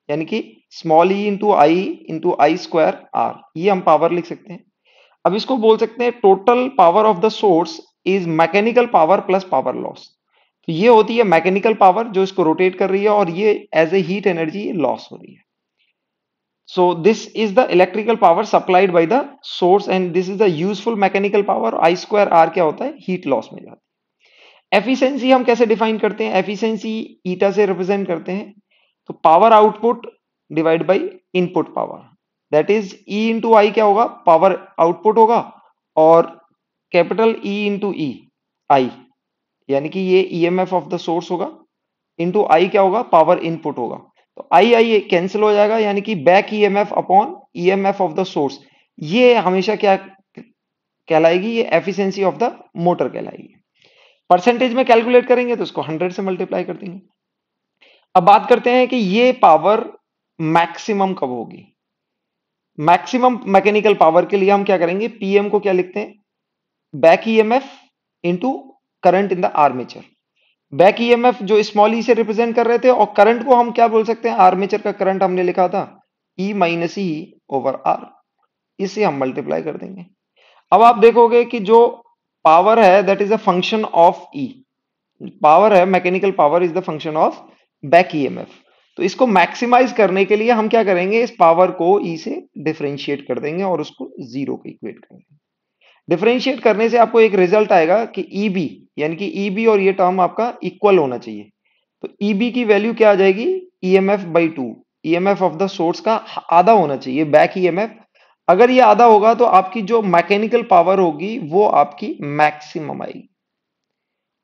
यानी कि small E into I into I square R ये हम पावर लिख सकते हैं अब इसको बोल सकते हैं total power of the source is mechanical power plus power loss तो ये होती है मैकेनिकल पावर जो इसको रोटेट कर रही है और ये as a heat energy loss हो रही है so this is the electrical power supplied by the source and this is the useful mechanical power i square r क्या होता है heat loss में जाता है एफिशिएंसी हम कैसे डिफाइन करते हैं एफिशिएंसी ईटा से रिप्रेजेंट करते हैं तो power output divide by input power that is E into I क्या होगा पावर आउटपुट होगा और कैपिटल ई इंटू ई आई यानी कि ये E M F of the source होगा इंटू आई क्या होगा पावर इनपुट होगा तो आई आई कैंसिल हो जाएगा यानी कि back E M F upon E M F of the source ये हमेशा क्या कहलाएगी ये एफिशिएंसी ऑफ द मोटर कहलाएगी परसेंटेज में कैलकुलेट करेंगे तो उसको हंड्रेड से मल्टीप्लाई कर देंगे अब बात करते हैं कि ये पावर मैक्सिमम कब होगी मैक्सिमम मैकेनिकल पावर के लिए हम क्या करेंगे पीएम को क्या लिखते हैं back EMF into current in the armature back EMF e जो स्मॉल ई e से रिप्रेजेंट कर रहे थे और करंट को हम क्या बोल सकते हैं आर्मेचर का करंट हमने लिखा था E minus E over R इसे हम मल्टीप्लाई कर देंगे अब आप देखोगे कि जो पावर है that is a function of E power है mechanical power is the function of back EMF तो इसको मैक्सिमाइज करने के लिए हम क्या करेंगे इस पावर को ई e से डिफ्रेंशिएट कर देंगे और उसको जीरो को इक्वेट करेंगे डिफ्रेंशिएट करने से आपको एक रिजल्ट आएगा कि ई e बी यानी कि ई e बी और ये टर्म आपका इक्वल होना चाहिए तो ई e बी की वैल्यू क्या आ जाएगी E M F by two E M F of the source का आधा होना चाहिए बैक ई एम एफ अगर ये आधा होगा तो आपकी जो मैकेनिकल पावर होगी वो आपकी मैक्सिमम आएगी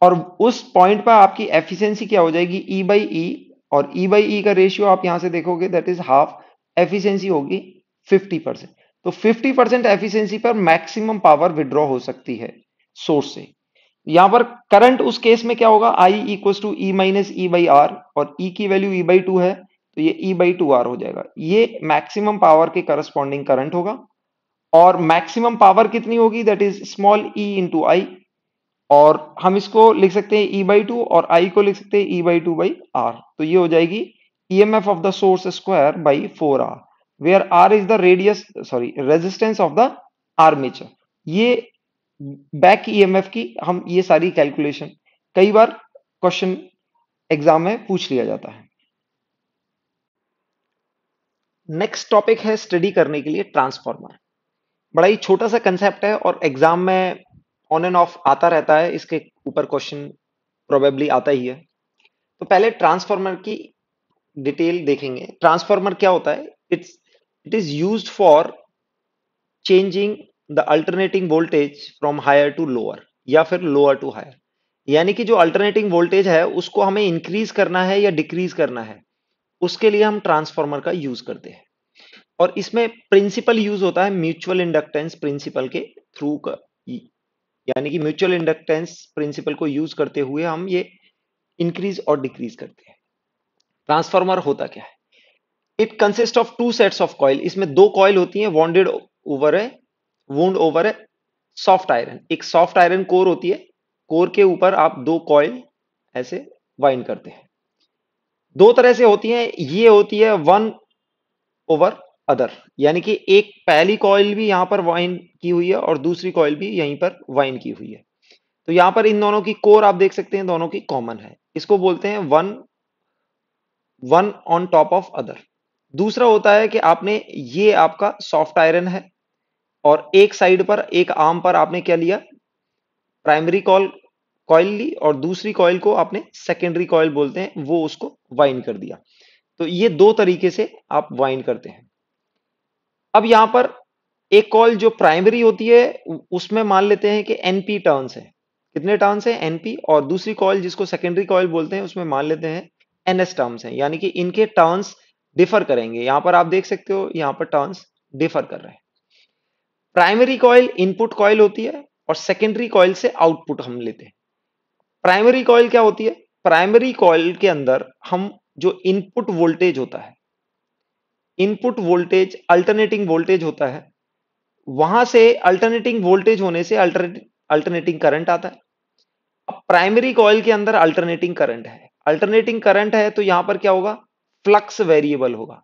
और उस पॉइंट पर आपकी एफिशिएंसी क्या हो जाएगी ई बाई ई और ई बाई ई का रेशियो आप यहां से देखोगे दैट इज हाफ एफिशिएंसी होगी 50 परसेंट तो 50 परसेंट एफिशियंसी पर मैक्सिमम पावर विड्रॉ हो सकती है सोर्स से यहां पर करंट उस केस में क्या होगा I equal to E minus E by R और ई e की वैल्यू ई बाई टू है तो ये ई बाई टू आर हो जाएगा ये मैक्सिमम पावर के करस्पॉन्डिंग करंट होगा और मैक्सिमम पावर कितनी होगी that is small E into I और हम इसको लिख सकते हैं ई बाई टू और आई को लिख सकते हैं E by two by R तो ये हो जाएगी E M F of the source square by four R where R is the radius sorry resistance of the armature ये बैक ई एम एफ की हम ये सारी कैलकुलेशन कई बार क्वेश्चन एग्जाम में पूछ लिया जाता है नेक्स्ट टॉपिक है स्टडी करने के लिए ट्रांसफॉर्मर बड़ा ही छोटा सा कंसेप्ट है और एग्जाम में ऑन एंड ऑफ आता रहता है इसके ऊपर क्वेश्चन प्रोबेबली आता ही है तो पहले ट्रांसफॉर्मर की डिटेल देखेंगे ट्रांसफॉर्मर क्या होता है it's it is use for changing the alternating voltage from higher to lower या फिर लोअर टू हायर यानी कि जो अल्टरनेटिंग वोल्टेज है उसको हमें इंक्रीज करना है या डिक्रीज करना है उसके लिए हम ट्रांसफॉर्मर का यूज करते हैं और इसमें प्रिंसिपल यूज होता है म्यूचुअल इंडक्टेंस प्रिंसिपल के थ्रू का यानी कि म्यूचुअल इंडक्टेंस प्रिंसिपल को यूज करते हुए हम ये इंक्रीज और डिक्रीज करते हैं ट्रांसफॉर्मर होता क्या है it consist of two sets of coil इसमें दो कॉइल होती हैं वॉन्डेड ओवर है वोड ओवर है सॉफ्ट आयरन एक सॉफ्ट आयरन कोर होती है कोर के ऊपर आप दो कॉइल ऐसे वाइंड करते हैं दो तरह से होती है ये होती है वन ओवर अदर यानी कि एक पहली कॉइल भी यहां पर वाइन की हुई है और दूसरी कॉइल भी यहीं पर वाइन की हुई है तो यहां पर इन दोनों की कोर आप देख सकते हैं दोनों की कॉमन है इसको बोलते हैं one one on top of other दूसरा होता है कि आपने ये आपका सॉफ्ट आयरन है और एक साइड पर एक आर्म पर आपने क्या लिया प्राइमरी कॉल कॉइल ली और दूसरी कॉइल को आपने सेकेंडरी कॉइल बोलते हैं वो उसको वाइन कर दिया तो ये दो तरीके से आप वाइन करते हैं अब यहां पर एक कॉल जो प्राइमरी होती है उसमें मान लेते हैं कि एनपी टर्न्स है कितने टर्न्स है एनपी और दूसरी कॉल जिसको सेकेंडरी कॉल बोलते हैं उसमें मान लेते हैं एनएस टर्म्स है यानी कि इनके टर्न्स डिफर करेंगे यहां पर आप देख सकते हो यहां पर टर्न्स डिफर कर रहे हैं प्राइमरी कॉयल इनपुट कॉयल होती है और सेकेंडरी कॉयल से आउटपुट हम लेते हैं प्राइमरी कॉयल क्या होती है प्राइमरी कॉयल के अंदर हम जो इनपुट वोल्टेज होता है इनपुट वोल्टेज अल्टरनेटिंग वोल्टेज होता है वहां से अल्टरनेटिंग वोल्टेज होने से अल्टरनेटिंग करंट आता है अब प्राइमरी कॉयल के अंदर अल्टरनेटिंग करंट है अल्टरनेटिंग करंट है तो यहां पर क्या होगा फ्लक्स वेरिएबल होगा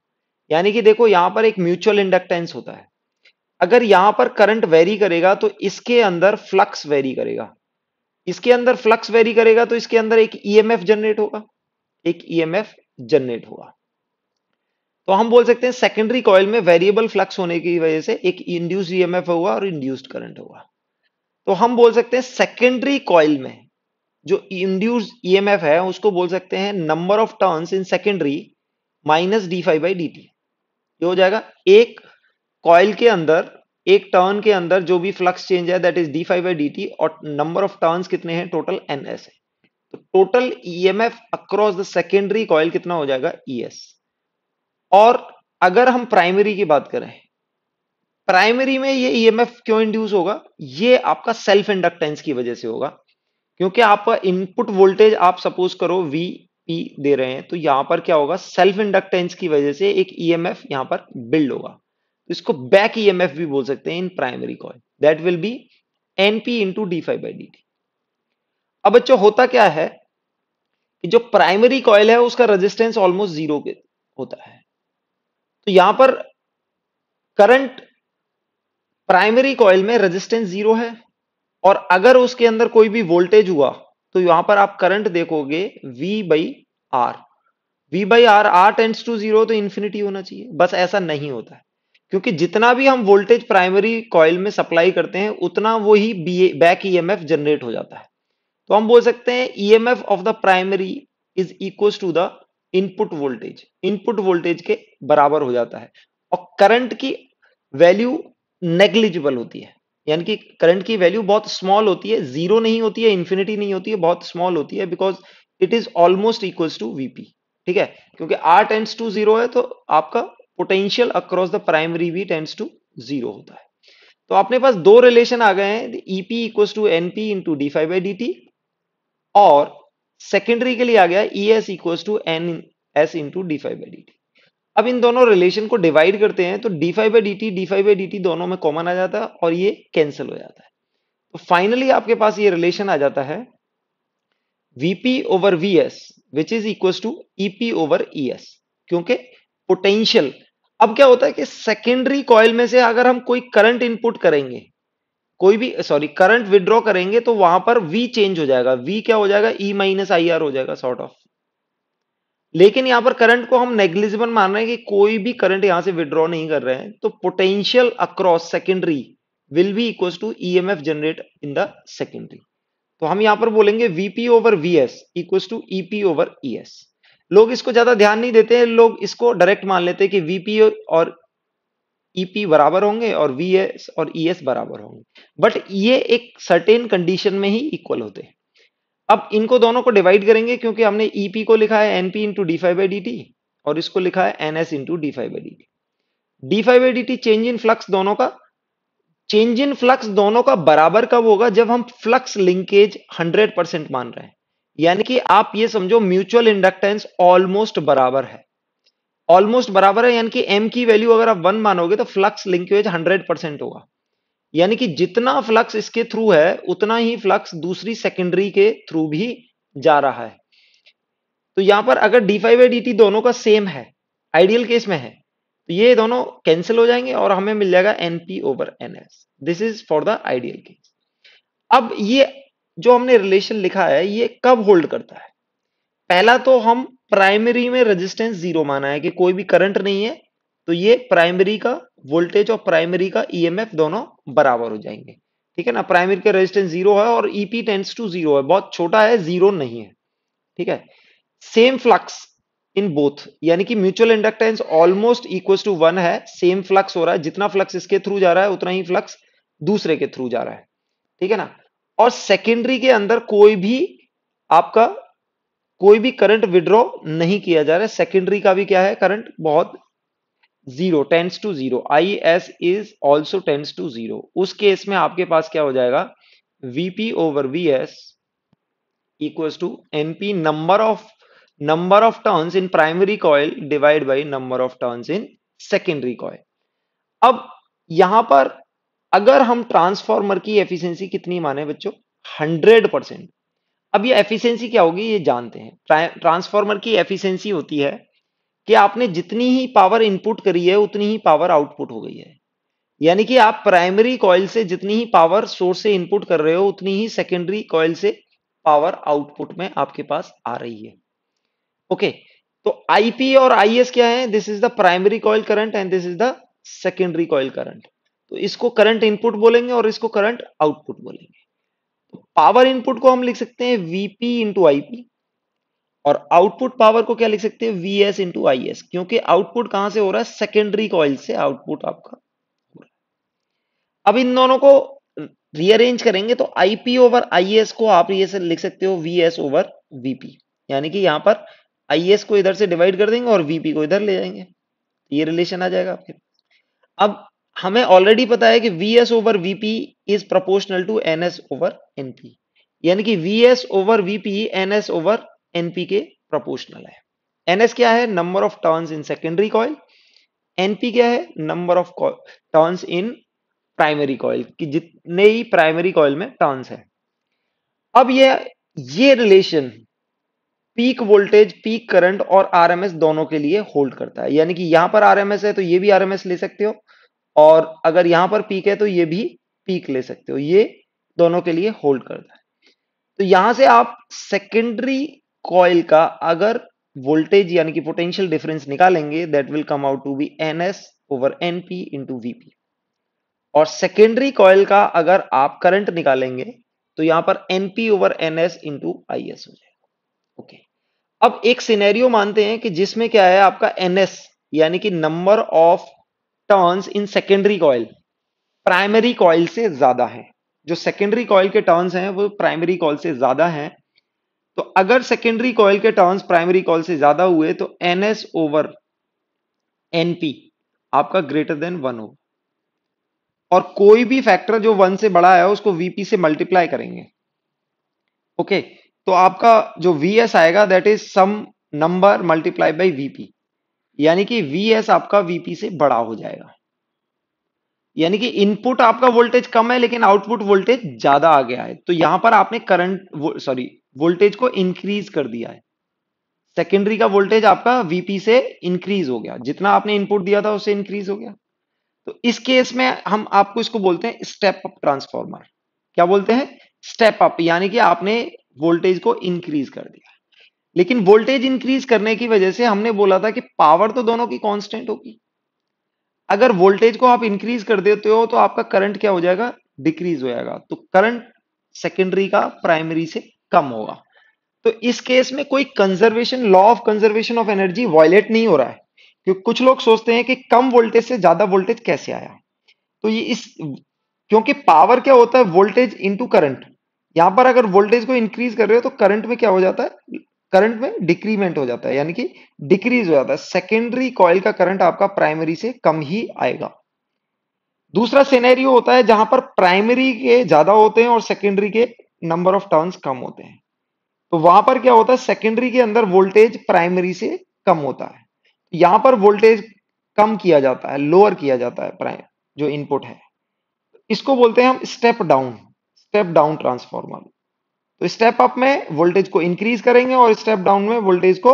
यानी कि देखो यहां पर एक म्यूचुअल इंडक्टेंस होता है अगर यहां पर करंट वेरी करेगा तो इसके अंदर फ्लक्स वेरी करेगा इसके अंदर फ्लक्स वेरी करेगा तो इसके अंदर एक ईएमएफ e जनरेट होगा एक ईएमएफ e जनरेट होगा तो हम बोल सकते हैं सेकेंडरी कॉयल में वेरिएबल फ्लक्स होने की वजह से एक इंड्यूस्ड ईएमएफ होगा और इंड्यूस्ड करंट होगा तो हम बोल सकते हैं सेकेंडरी कॉयल में जो इंड्यूस्ड ईएमएफ e है उसको बोल सकते हैं number of turns in secondary minus D phi by D T हो जाएगा एक कॉयल के अंदर एक टर्न के अंदर जो भी फ्लक्स चेंज है that is D phi by D T और नंबर ऑफ टर्न कितने हैं टोटल एन एस है तो total E M F across the secondary coil कितना हो जाएगा ई e एस और अगर हम प्राइमरी की बात करें प्राइमरी में ये ईएमएफ e क्यों इंड्यूस होगा ये आपका सेल्फ इंडक्टेंस की वजह से होगा क्योंकि आपका इनपुट वोल्टेज आप सपोज करो वी पी दे रहे हैं तो यहां पर क्या होगा सेल्फ इंडक्टेंस की वजह से एक ईएमएफ e यहां पर बिल्ड होगा इसको बैक एफ भी बोल सकते हैं in primary coil that will be NP into D phi by D T अब बच्चों होता क्या है कि जो प्राइमरी कॉयल है उसका रेजिस्टेंस ऑलमोस्ट जीरो के होता है तो यहां पर करंट प्राइमरी कॉयल में रेजिस्टेंस जीरो है और अगर उसके अंदर कोई भी वोल्टेज हुआ तो यहां पर आप करंट देखोगे V by R V by R R tends to zero तो इन्फिनिटी होना चाहिए बस ऐसा नहीं होता है क्योंकि जितना भी हम वोल्टेज प्राइमरी कॉयल में सप्लाई करते हैं उतना वो ही बैक ईएमएफ जनरेट हो जाता है तो हम बोल सकते हैं EMF of the primary is equal to the input voltage input voltage के बराबर हो जाता है और करंट की वैल्यू नेग्लिजिबल होती है यानी कि करंट की वैल्यू बहुत स्मॉल होती है जीरो नहीं होती है इन्फिनिटी नहीं होती है बहुत स्मॉल होती है because it is almost equal to VP ठीक है क्योंकि आर टेंस टू जीरो है तो आपका पोटेंशियल अक्रॉस द प्राइमरी भी टेंस टू जीरो होता है तो अपने पास दो रिलेशन आ गए हैं EP equals to NP into D phi by D T और सेकेंडरी के लिए आ गया E S equal to N S into D phi by D T अब इन दोनों रिलेशन को डिवाइड करते हैं तो D phi by D T D phi by D T दोनों में कॉमन आ जाता है और ये कैंसिल हो जाता है तो फाइनली आपके पास ये रिलेशन आ जाता है VP over V S which is equal to EP over E S क्योंकि पोटेंशियल अब क्या होता है कि सेकेंडरी कॉयल में से अगर हम कोई करंट इनपुट करेंगे कोई भी सॉरी करंट विड्रॉ करेंगे तो वहां पर वी चेंज हो जाएगा वी क्या हो जाएगा ई माइनस आई आर हो जाएगा सॉर्ट ऑफ लेकिन यहां पर करंट को हम नेग्लिजिबल मान रहे हैं कि कोई भी करंट यहां से विड्रॉ नहीं कर रहे हैं तो potential across secondary will be equal to E M F generate in the secondary तो हम यहां पर बोलेंगे VP over V S equal to EP over E S लोग इसको ज्यादा ध्यान नहीं देते हैं लोग इसको डायरेक्ट मान लेते हैं कि वीपी और ईपी e बराबर होंगे और एस और एस e बराबर होंगे बट ये एक सर्टेन कंडीशन में ही इक्वल होते हैं अब इनको दोनों को डिवाइड करेंगे क्योंकि हमने ईपी e को लिखा है NP into D phi by D T और इसको लिखा है N S into D phi by D T D phi by D T change in flux दोनों का चेंज इन फ्लक्स दोनों का बराबर कब होगा जब हम फ्लक्स लिंकेज 100 परसेंट मान रहे हैं यानी कि आप ये समझो म्यूचुअल इंडक्टेंस ऑलमोस्ट बराबर है ऑलमोस्ट बराबर है यानी कि एम की वैल्यू अगर आप वन मानोगे तो फ्लक्स लिंकेज हंड्रेड परसेंट होगा यानी कि जितना फ्लक्स इसके थ्रू है उतना ही फ्लक्स दूसरी सेकेंडरी के थ्रू भी जा रहा है तो यहां पर अगर डी फाइव बाई डी दोनों का सेम है आइडियल केस में है तो ये दोनों कैंसिल हो जाएंगे और हमें मिल जाएगा NP over NS this is for the ideal case अब ये जो हमने रिलेशन लिखा है ये कब होल्ड करता है पहला तो हम प्राइमरी में रेजिस्टेंस जीरो माना है कि कोई भी करंट नहीं है तो ये प्राइमरी का वोल्टेज और प्राइमरी का ईएमएफ दोनों बराबर हो जाएंगे ठीक है ना प्राइमरी का रेजिस्टेंस जीरो है और ईपी टेंस टू जीरो है बहुत छोटा है जीरो नहीं है ठीक है सेम फ्लक्स इन बोथ यानी कि mutual inductance almost equal to one है सेम फ्लक्स हो रहा है जितना फ्लक्स इसके थ्रू जा रहा है उतना ही फ्लक्स दूसरे के थ्रू जा रहा है ठीक है ना और सेकेंडरी के अंदर कोई भी आपका कोई भी करंट विड्रॉ नहीं किया जा रहा है सेकेंडरी का भी क्या है करंट बहुत zero tends to zero I S is also tends to zero उस केस में आपके पास क्या हो जाएगा VP over V S equals to NP number of number of turns in primary coil divide by number of turns in secondary coil अब यहां पर अगर हम ट्रांसफार्मर की एफिशिएंसी कितनी माने बच्चों हंड्रेड परसेंट अब ये एफिशिएंसी क्या होगी ये जानते हैं ट्रांसफार्मर की एफिशिएंसी होती है कि आपने जितनी ही पावर इनपुट करी है उतनी ही पावर आउटपुट हो गई है यानी कि आप प्राइमरी कॉयल से जितनी ही पावर सोर्स से इनपुट कर रहे हो उतनी ही सेकेंडरी कॉयल से पावर आउटपुट में आपके पास आ रही है ओके तो आईपी और आई क्या है this is the primary coil current and this is the secondary coil current तो इसको करंट इनपुट बोलेंगे और इसको करंट आउटपुट बोलेंगे पावर तो इनपुट को हम लिख सकते हैं वीपी इंटू आईपी और आउटपुट पावर को क्या लिख सकते हैं V S into I S क्योंकि आउटपुट कहां से हो रहा है सेकेंडरी कॉइल से आउटपुट आपका हो रहा है अब इन दोनों को रीअरेंज करेंगे तो आईपी ओवर आई एस को आप ये से लिख सकते हो वी एस ओवर वीपी यानी कि यहां पर आईएस को इधर से डिवाइड कर देंगे और वीपी को इधर ले जाएंगे ये रिलेशन आ जाएगा आपके अब हमें ऑलरेडी पता है कि V S over VP is proportional to N S over NP यानी कि V S over VP N S over NP के प्रोपोर्शनल है एन एस क्या है number of turns in secondary coil NP क्या है number of turns in primary coil कि जितने ही प्राइमरी कॉइल में टर्न्स है अब ये ये relation peak voltage peak current और आरएमएस दोनों के लिए होल्ड करता है यानी कि यहां पर आरएमएस है तो ये भी आरएमएस ले सकते हो और अगर यहां पर पीक है तो ये भी पीक ले सकते हो ये दोनों के लिए होल्ड करता है तो यहां से आप सेकेंडरी कॉइल का अगर वोल्टेज यानी कि पोटेंशियल डिफरेंस निकालेंगे that will come out to be N S over N P into VP और सेकेंडरी कॉइल का अगर आप करंट निकालेंगे तो यहां पर NP over N S into I S हो जाएगा ओके अब एक सिनेरियो मानते हैं कि जिसमें क्या है आपका एन एस यानी कि number of turns in secondary coil primary coil से ज्यादा है जो सेकेंडरी कॉयल के टर्न्स हैं वो प्राइमरी कॉल से ज्यादा हैं तो अगर सेकेंडरी कॉयल के टर्न्स प्राइमरी कॉल से ज्यादा हुए तो एन एस ओवर एनपी आपका ग्रेटर देन वन हो और कोई भी फैक्टर जो वन से बड़ा है उसको वीपी से मल्टीप्लाई करेंगे ओके okay, तो आपका जो वी एस आएगा that is some number multiply by VP यानी कि एस आपका वीपी से बड़ा हो जाएगा यानी कि इनपुट आपका वोल्टेज कम है लेकिन आउटपुट वोल्टेज ज्यादा आ गया है तो यहां पर आपने करंट सॉरी वोल्टेज को इंक्रीज कर दिया है सेकेंडरी का वोल्टेज आपका वीपी से इंक्रीज हो गया जितना आपने इनपुट दिया था उससे इंक्रीज हो गया तो इस केस में हम आपको इसको बोलते हैं स्टेप अप ट्रांसफॉर्मर क्या बोलते हैं स्टेप अप यानी कि आपने वोल्टेज को इंक्रीज कर दिया लेकिन वोल्टेज इंक्रीज करने की वजह से हमने बोला था कि पावर तो दोनों की कांस्टेंट होगी अगर वोल्टेज को आप इंक्रीज कर देते हो तो आपका करंट क्या हो जाएगा डिक्रीज हो जाएगा तो करंट सेकेंडरी का प्राइमरी से कम होगा तो इस केस में कोई conservation law of conservation of energy violate नहीं हो रहा है क्योंकि कुछ लोग सोचते हैं कि कम वोल्टेज से ज्यादा वोल्टेज कैसे आया तो ये इस क्योंकि पावर क्या होता है वोल्टेज इंटू करंट यहां पर अगर वोल्टेज को इंक्रीज कर रहे हो तो करंट में क्या हो जाता है करंट में डिक्रीमेंट हो जाता है यानी कि डिक्रीज हो जाता है सेकेंडरी कॉयल का करंट आपका प्राइमरी से कम ही आएगा दूसरा सिनेरियो होता है जहां पर प्राइमरी के ज्यादा होते हैं और सेकेंडरी के नंबर ऑफ टर्न्स कम होते हैं तो वहां पर क्या होता है सेकेंडरी के अंदर वोल्टेज प्राइमरी से कम होता है यहां पर वोल्टेज कम किया जाता है लोअर किया जाता है प्राइम जो इनपुट है इसको बोलते हैं हम step down step down transformer तो स्टेप अप में वोल्टेज को इंक्रीज करेंगे और स्टेप डाउन में वोल्टेज को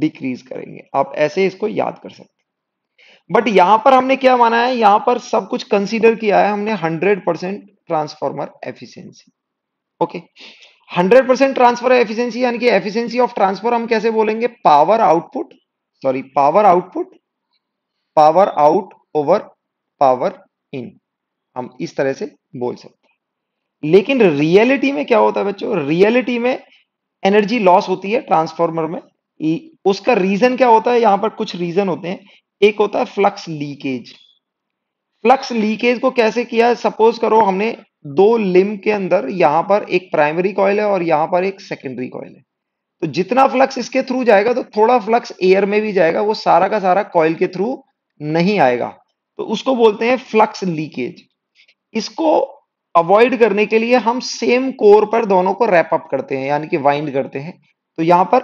डिक्रीज करेंगे आप ऐसे इसको याद कर सकते बट यहां पर हमने क्या माना है यहां पर सब कुछ कंसीडर किया है हमने 100 percent transformer efficiency okay 100 percent transfer efficiency यानी कि एफिशिएंसी ऑफ ट्रांसफर हम कैसे बोलेंगे power output sorry power output power out over power in हम इस तरह से बोल सकते लेकिन रियलिटी में क्या होता है बच्चों रियलिटी में एनर्जी लॉस होती है ट्रांसफॉर्मर में उसका रीजन क्या होता है यहां पर कुछ रीजन होते हैं एक होता है फ्लक्स लीकेज फ्लक्स लीकेज को कैसे किया सपोज करो हमने दो लिम के अंदर यहां पर एक प्राइमरी कॉयल है और यहां पर एक सेकेंडरी कॉयल है तो जितना फ्लक्स इसके थ्रू जाएगा तो थोड़ा फ्लक्स एयर में भी जाएगा वो सारा का सारा कॉयल के थ्रू नहीं आएगा तो उसको बोलते हैं फ्लक्स लीकेज इसको अवॉइड करने के लिए हम सेम कोर पर दोनों को रैप अप करते हैं यानी कि वाइंड करते हैं तो यहां पर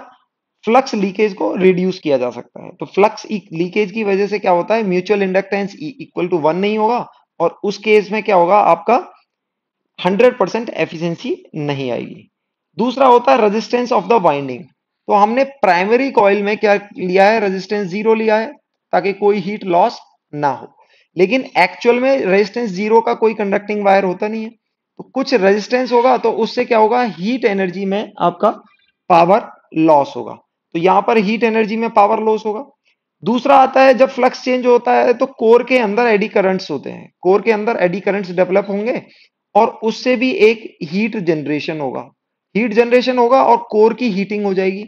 फ्लक्स लीकेज को रिड्यूस किया जा सकता है तो फ्लक्स लीकेज e- की वजह से क्या होता है mutual inductance equal to one नहीं होगा और उस केस में क्या होगा आपका 100% परसेंट एफिशियंसी नहीं आएगी दूसरा होता है रेजिस्टेंस ऑफ द वाइंडिंग तो हमने प्राइमरी कॉइल में क्या लिया है रेजिस्टेंस जीरो लिया है ताकि कोई हीट लॉस ना हो लेकिन एक्चुअल में रेजिस्टेंस जीरो का कोई कंडक्टिंग वायर होता नहीं है तो कुछ रेजिस्टेंस होगा तो उससे क्या होगा हीट एनर्जी में आपका पावर लॉस होगा तो यहां पर हीट एनर्जी में पावर लॉस होगा दूसरा आता है जब फ्लक्स चेंज होता है तो कोर के अंदर एडी करंट्स होते हैं कोर के अंदर एडी करंट्स डेवलप होंगे और उससे भी एक हीट जनरेशन होगा हीट जनरेशन होगा और कोर की हीटिंग हो जाएगी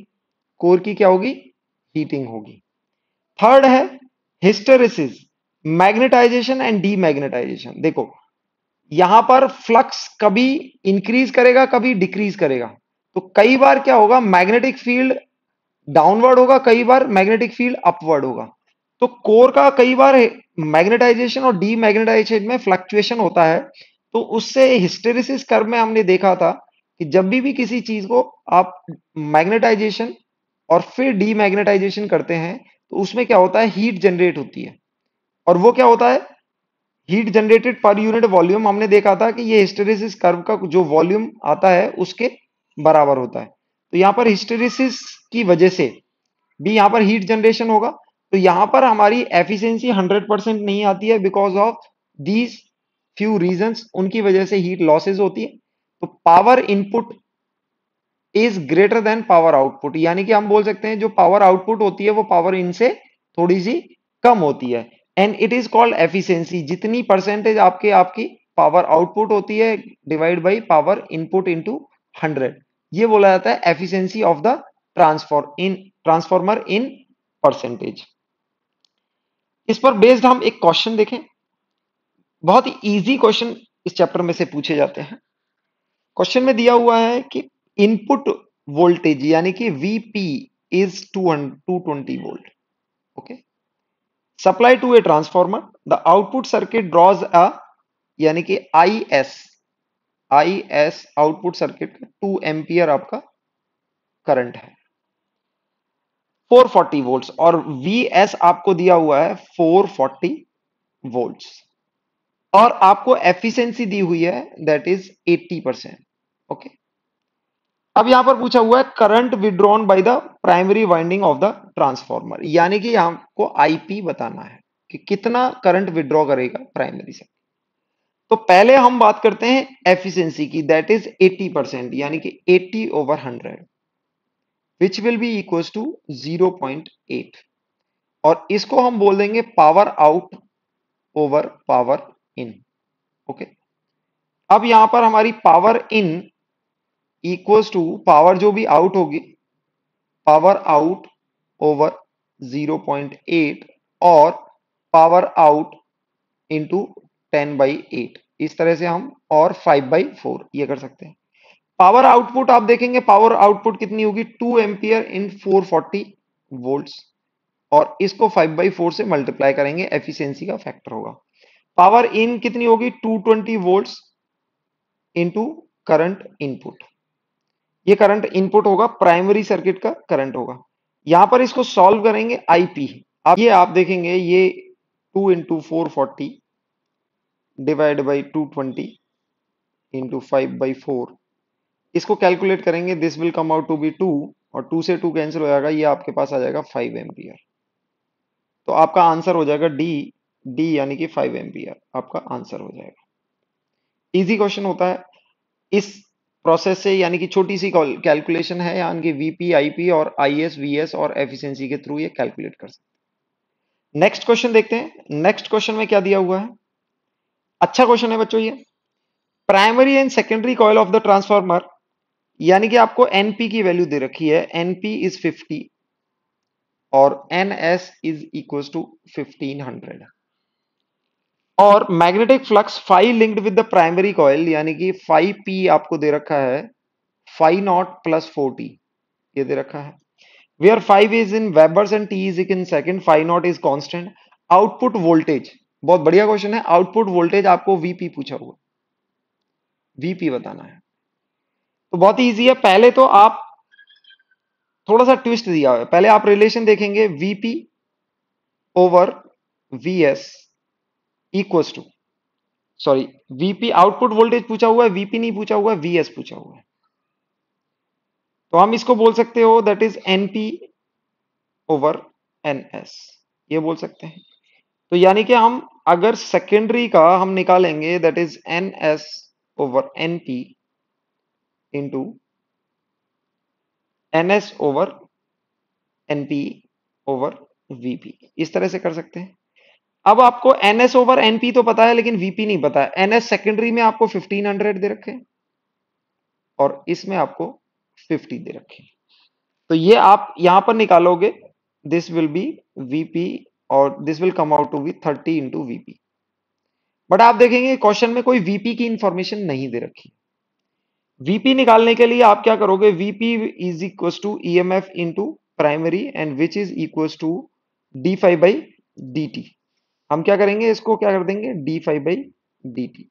कोर की क्या होगी हीटिंग होगी थर्ड है हिस्टेरिसिस मैग्नेटाइजेशन एंड डीमैग्नेटाइजेशन देखो यहां पर फ्लक्स कभी इंक्रीज करेगा कभी डिक्रीज करेगा तो कई बार क्या होगा मैग्नेटिक फील्ड डाउनवर्ड होगा कई बार मैग्नेटिक फील्ड अपवर्ड होगा तो कोर का कई बार मैग्नेटाइजेशन और डीमैग्नेटाइजेशन में फ्लक्चुएशन होता है तो उससे हिस्टेरिसिस कर्व में हमने देखा था कि जब भी भी किसी चीज को आप मैग्नेटाइजेशन और फिर डीमैग्नेटाइजेशन करते हैं तो उसमें क्या होता है हीट जनरेट होती है और वो क्या होता है heat generated per unit volume हमने देखा था कि ये हिस्टेरिसिस कर्व का जो वॉल्यूम आता है उसके बराबर होता है तो यहाँ पर हिस्टेरिसिस की वजह से भी यहाँ पर हीट जनरेशन होगा तो यहाँ पर हमारी एफिशिएंसी 100 नहीं आती है because of these few reason उनकी वजह से हीट लॉसेज होती है तो power input is greater than power output यानी कि हम बोल सकते हैं जो पावर आउटपुट होती है वो पावर इनसे थोड़ी सी कम होती है and it is called efficiency जितनी परसेंटेज आपके आपकी पावर आउटपुट होती है divide by power input into hundred ये बोला जाता है एफिशियंसी ऑफ द ट्रांसफॉर इन ट्रांसफॉर्मर इन परसेंटेज इस पर बेस्ड हम एक क्वेश्चन देखें बहुत ही इजी क्वेश्चन इस चैप्टर में से पूछे जाते हैं क्वेश्चन में दिया हुआ है कि इनपुट वोल्टेज यानी कि VP is two two twenty volt okay okay? supplied to a transformer the output circuit draws a यानी कि I S I S output circuit का टू एम्पियर आपका करंट है 440 वोल्ट्स और वी एस आपको दिया हुआ है 440 वोल्ट्स और आपको एफिशिएंसी दी हुई है दैट इज 80 परसेंट ओके अब यहां पर पूछा हुआ है current withdrawn by the primary winding of the transformer यानी कि को आईपी बताना है कि कितना करंट विड्रॉ करेगा प्राइमरी से तो पहले हम बात करते हैं एफिशिएंसी की दैट इज 80 परसेंट यानी कि 80 over 100 which will be equal to 0.8 और इसको हम बोल देंगे power out over power in okay अब यहां पर हमारी power in equals to power जो भी आउट होगी पावर आउट ओवर 0.8 और power out into ten by eight इस तरह से हम और फाइव बाई फोर ये कर सकते हैं पावर आउटपुट आप देखेंगे पावर आउटपुट कितनी होगी two ampere in four forty volt और इसको फाइव बाई फोर से मल्टीप्लाई करेंगे एफिशिएंसी का फैक्टर होगा पावर इन कितनी होगी 220 twenty volt into current input ये करंट इनपुट होगा प्राइमरी सर्किट का करंट होगा यहां पर इसको सॉल्व करेंगे आईपी अब ये आप देखेंगे ये two into four forty divide by two twenty into five by four इसको कैलकुलेट करेंगे this will come out to be two और टू से टू कैंसिल हो जाएगा ये आपके पास आ जाएगा फाइव एम्पियर तो आपका आंसर हो जाएगा डी डी यानी कि फाइव एम्पियर आपका आंसर हो जाएगा इजी क्वेश्चन होता है इस प्रोसेस से यानी कि छोटी सी कैलकुलेशन है यहाँ इनके वीपी आईपी और आईएस वीएस और एफिशिएंसी के थ्रू ये कैलकुलेट कर सकते नेक्स्ट क्वेश्चन देखते हैं नेक्स्ट क्वेश्चन में क्या दिया हुआ है अच्छा क्वेश्चन है बच्चों ये primary and secondary coil of the transformer यानी कि आपको एनपी की वैल्यू दे रखी है एनपी इज 50 और N S is equal to 1500 और magnetic flux phi linked with the primary coil यानी कि फाइव पी आपको दे रखा है फाइव नॉट प्लस फोर्टी ये दे रखा है where phi is in webers and T is in second phi naught is constant output voltage बहुत बढ़िया क्वेश्चन है आउटपुट वोल्टेज आपको वीपी पूछा हुआ वीपी बताना है तो बहुत ही ईजी है पहले तो आप थोड़ा सा ट्विस्ट दिया हुआ है पहले आप रिलेशन देखेंगे VP over V S equals to sorry VP output voltage पूछा हुआ है वीपी नहीं पूछा हुआ है वीएस पूछा हुआ है तो हम इसको बोल सकते हो that is NP over NS ये बोल सकते हैं तो यानी कि हम अगर सेकेंडरी का हम निकालेंगे that is N S over N P into N S over N P over VP इस तरह से कर सकते हैं अब आपको एन एस ओवर एनपी तो पता है लेकिन वीपी नहीं पता है एनएस सेकेंडरी में आपको 1500 दे रखे और इसमें आपको 50 दे रखे तो ये आप यहां पर निकालोगे दिस विल बी वीपी और this will come out to be thirty into VP but आप देखेंगे क्वेश्चन में कोई वीपी की इंफॉर्मेशन नहीं दे रखी वीपी निकालने के लिए आप क्या करोगे VP is equal to E M F into primary and which is equal to D phi by D T हम क्या करेंगे इसको क्या कर देंगे D phi by D T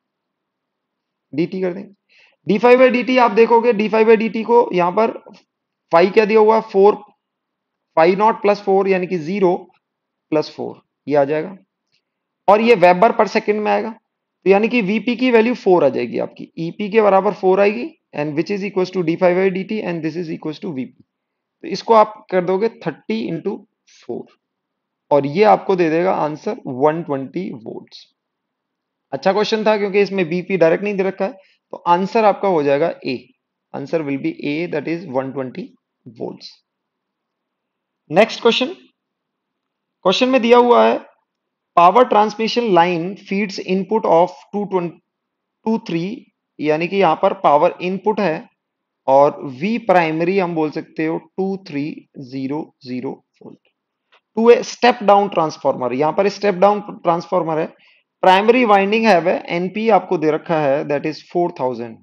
D T कर देंगे D phi by D T आप देखोगे D phi by D T को यहां पर फाइव क्या दिया हुआ four phi naught plus four यानी कि जीरो प्लस फोर ये आ जाएगा और ये वेबर पर सेकेंड में आएगा तो यानी कि वीपी की वैल्यू फोर आ जाएगी आपकी ईपी e के बराबर फोर आएगी and which is equal to D phi by D T and this is equal to VP तो इसको आप कर दोगे थर्टी इंटू फोर और ये आपको दे देगा आंसर 120 ट्वेंटी अच्छा क्वेश्चन था क्योंकि इसमें बीपी डायरेक्ट नहीं दे रखा है तो आंसर आपका हो जाएगा A answer will be A that is 120 twenty next question question में दिया हुआ है power transmission line feeds input of two two three यानी कि यहां पर पावर इनपुट है और वी प्राइमरी हम बोल सकते हो two three zero zero volt to a step down transformer यहां पर स्टेप डाउन ट्रांसफॉर्मर है प्राइमरी वाइंडिंग है वह एनपी आपको दे रखा है that is four thousand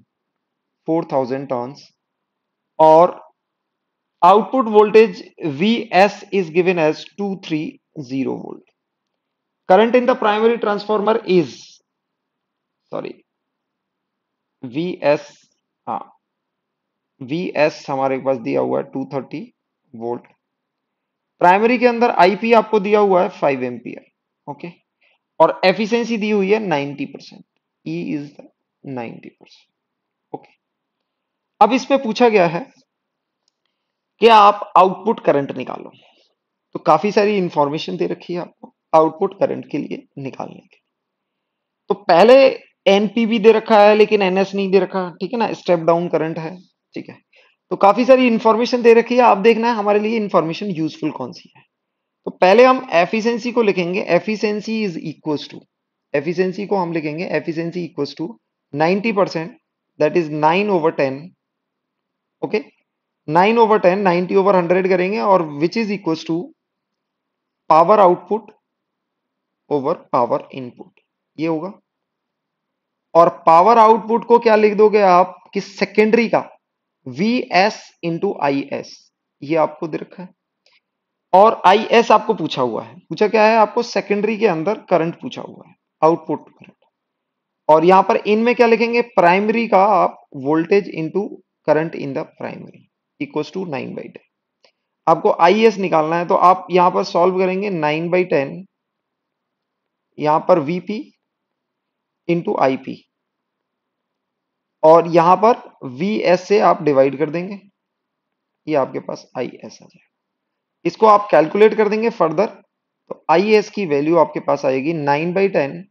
four thousand turns और output voltage V S is given as two three zero volt current in the primary transformer is sorry V S हा V S हमारे पास दिया हुआ है टू थर्टी वोल्ट प्राइमरी के अंदर IP आपको दिया हुआ है फाइव एमपीआर ओके और एफिशिएंसी दी हुई है ninety percent E is the ninety percent okay अब इसमें पूछा गया है कि आप आउटपुट करंट निकालो तो काफी सारी इंफॉर्मेशन दे रखी है आपको आउटपुट करंट के लिए निकालने के तो पहले एनपीबी दे रखा है लेकिन एनएस नहीं दे रखा ठीक है ना स्टेप डाउन करंट है ठीक है तो काफी सारी इंफॉर्मेशन दे रखी है आप देखना है हमारे लिए इंफॉर्मेशन यूजफुल कौन सी है तो पहले हम एफिशिएंसी को लिखेंगे efficiency is equal to efficiency को हम लिखेंगे efficiency equal to 90 percent that is 9 over 10 okay 9 over 10 90 over 100 करेंगे और which is equal to power output over power input ये होगा और पावर आउटपुट को क्या लिख दोगे आप कि सेकेंडरी का V S into I S ये आपको दे रखा है और आई एस आपको पूछा हुआ है पूछा क्या है आपको सेकेंडरी के अंदर करंट पूछा हुआ है आउटपुट करंट और यहां पर इनमें क्या लिखेंगे प्राइमरी का आप voltage into current in the primary equal to nine by ten आपको आई एस निकालना है तो आप यहां पर सॉल्व करेंगे नाइन बाई टेन यहां पर वीपी इंटू आई पी और यहां पर वी एस से आप डिवाइड कर देंगे ये आपके पास आई एस आ जाएगा इसको आप कैलकुलेट कर देंगे फर्दर तो आई एस की वैल्यू आपके पास आएगी नाइन बाई टेन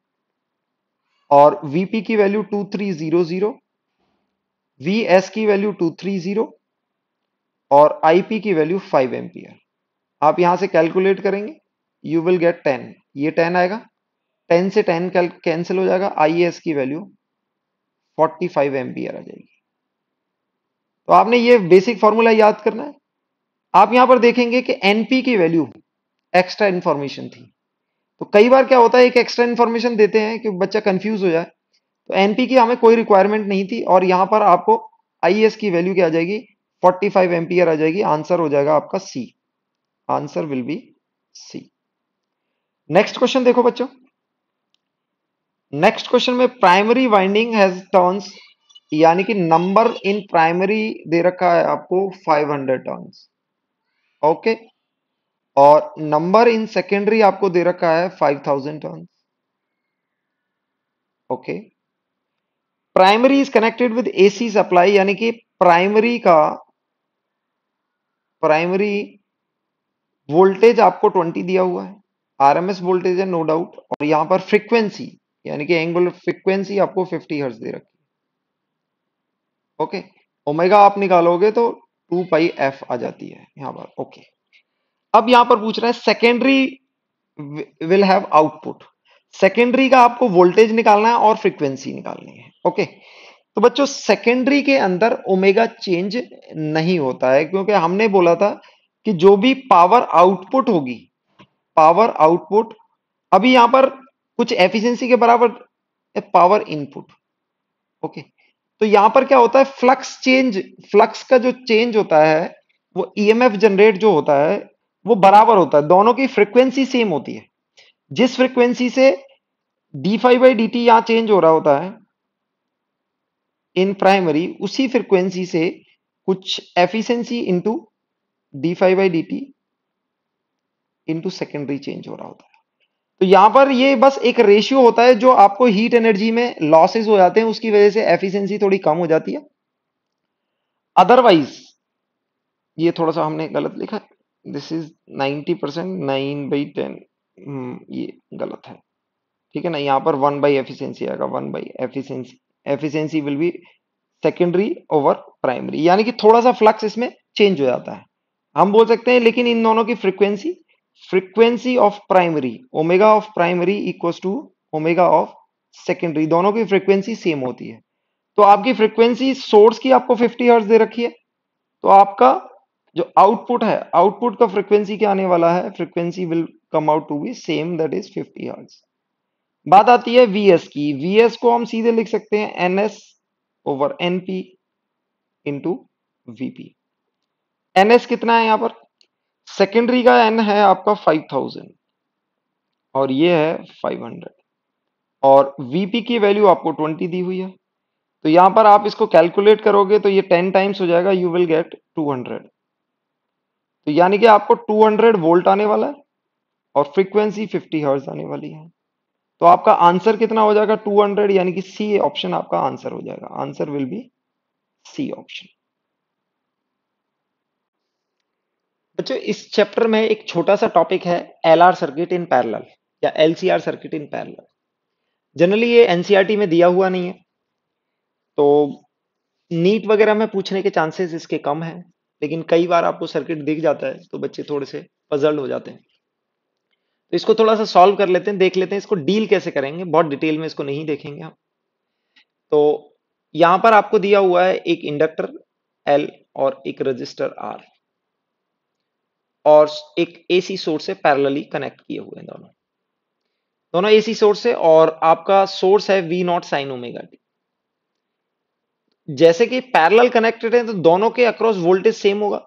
और वीपी की value two three zero zero V S की वैल्यू टू थ्री जीरो और आईपी की वैल्यू फाइव एम्पियर आप यहां से कैलकुलेट करेंगे यू विल गेट टेन ये टेन आएगा टेन से टेन कैंसिल हो जाएगा आई एस की वैल्यू फोर्टी फाइव एम्पियर आ जाएगी तो आपने ये बेसिक फॉर्मूला याद करना है आप यहां पर देखेंगे कि एनपी की वैल्यू एक्स्ट्रा इंफॉर्मेशन थी तो कई बार क्या होता है एक एक्स्ट्रा इंफॉर्मेशन देते हैं कि बच्चा कंफ्यूज हो जाए तो एनपी की हमें कोई रिक्वायरमेंट नहीं थी और यहां पर आपको आईएस की वैल्यू क्या आ जाएगी 45 फाइव एम्पियर आ जाएगी आंसर हो जाएगा आपका C answer will be C next question देखो बच्चों नेक्स्ट क्वेश्चन में प्राइमरी वाइंडिंग हैज टर्न्स यानी कि नंबर इन प्राइमरी दे रखा है आपको 500 टर्न्स ओके और नंबर इन सेकेंडरी आपको दे रखा है 5000 turns okay primary is connected with AC supply यानी कि प्राइमरी का प्राइमरी वोल्टेज आपको 20 दिया हुआ है आरएमएस वोल्टेज है नो डाउट और यहां पर फ्रीक्वेंसी यानी कि एंगुलर फ्रिक्वेंसी आपको 50 हर्ज दे रखी ओके ओमेगा आप निकालोगे तो 2 पाई एफ आ जाती है यहां पर ओके अब यहां पर पूछ रहा है secondary will have output secondary का आपको वोल्टेज निकालना है और फ्रीक्वेंसी निकालनी है ओके तो बच्चों सेकेंडरी के अंदर ओमेगा चेंज नहीं होता है क्योंकि हमने बोला था कि जो भी पावर आउटपुट होगी पावर आउटपुट अभी यहां पर कुछ एफिशिएंसी के बराबर पावर इनपुट ओके तो यहां पर क्या होता है फ्लक्स चेंज फ्लक्स का जो चेंज होता है वो ईएमएफ जनरेट जो होता है वो बराबर होता है दोनों की फ्रीक्वेंसी सेम होती है जिस फ्रीक्वेंसी से D phi by D T यहां चेंज हो रहा होता है इन प्राइमरी उसी फ्रीक्वेंसी से कुछ efficiency into D phi by D T into secondary change हो रहा होता है तो यहां पर ये बस एक रेशियो होता है जो आपको हीट एनर्जी में लॉसेज हो जाते हैं उसकी वजह से एफिशिएंसी थोड़ी कम हो जाती है अदरवाइज ये थोड़ा सा हमने गलत लिखा है this is 90 percent nine by ten ये गलत है ठीक है ना यहां पर वन बाई एफिशियंसी आएगा one by efficiency efficiency will be secondary over primary यानी कि थोड़ा सा फ्लक्स इसमें चेंज हो जाता है हम बोल सकते हैं लेकिन इन दोनों की frequency frequency of primary omega of primary equals to omega of secondary दोनों की फ्रीक्वेंसी सेम होती है तो आपकी फ्रीक्वेंसी सोर्स की आपको 50 हर्ट्ज दे रखी है तो आपका जो आउटपुट है आउटपुट का फ्रीक्वेंसी क्या आने वाला है frequency will come out to be same that is 50 hertz बात आती है वीएस की एस को हम सीधे लिख सकते हैं N S over N P into VP NS कितना है यहां पर सेकेंडरी का एन है आपका फाइव थाउजेंड और ये है फाइव हंड्रेड और वीपी की वैल्यू आपको ट्वेंटी दी हुई है तो यहां पर आप इसको कैलकुलेट करोगे तो ये टेन टाइम्स हो जाएगा you will get two hundred तो यानी कि आपको 200 वोल्ट आने वाला है और फ्रीक्वेंसी 50 हर्ज आने वाली है तो आपका आंसर कितना हो जाएगा 200 यानी कि सी ऑप्शन आपका आंसर हो जाएगा answer will be C option बच्चों इस चैप्टर में एक छोटा सा टॉपिक है L R circuit in parallel या L C R circuit in parallel generally ये एनसीईआरटी e में दिया हुआ नहीं है तो नीट वगैरह में पूछने के चांसेस इसके कम हैं लेकिन कई बार आपको सर्किट दिख जाता है तो बच्चे थोड़े से पजल्ड हो जाते हैं तो इसको थोड़ा सा सॉल्व कर लेते हैं देख लेते हैं इसको डील कैसे करेंगे बहुत डिटेल में इसको नहीं देखेंगे हम तो यहाँ पर आपको दिया हुआ है एक इंडक्टर एल और एक रजिस्टर आर और एक एसी सोर्स से पैरेलली कनेक्ट किए हुए हैं दोनों दोनों एसी सोर्स से और आपका सोर्स है V naught sine omega T जैसे कि पैरेलल कनेक्टेड है तो दोनों के अक्रॉस वोल्टेज सेम होगा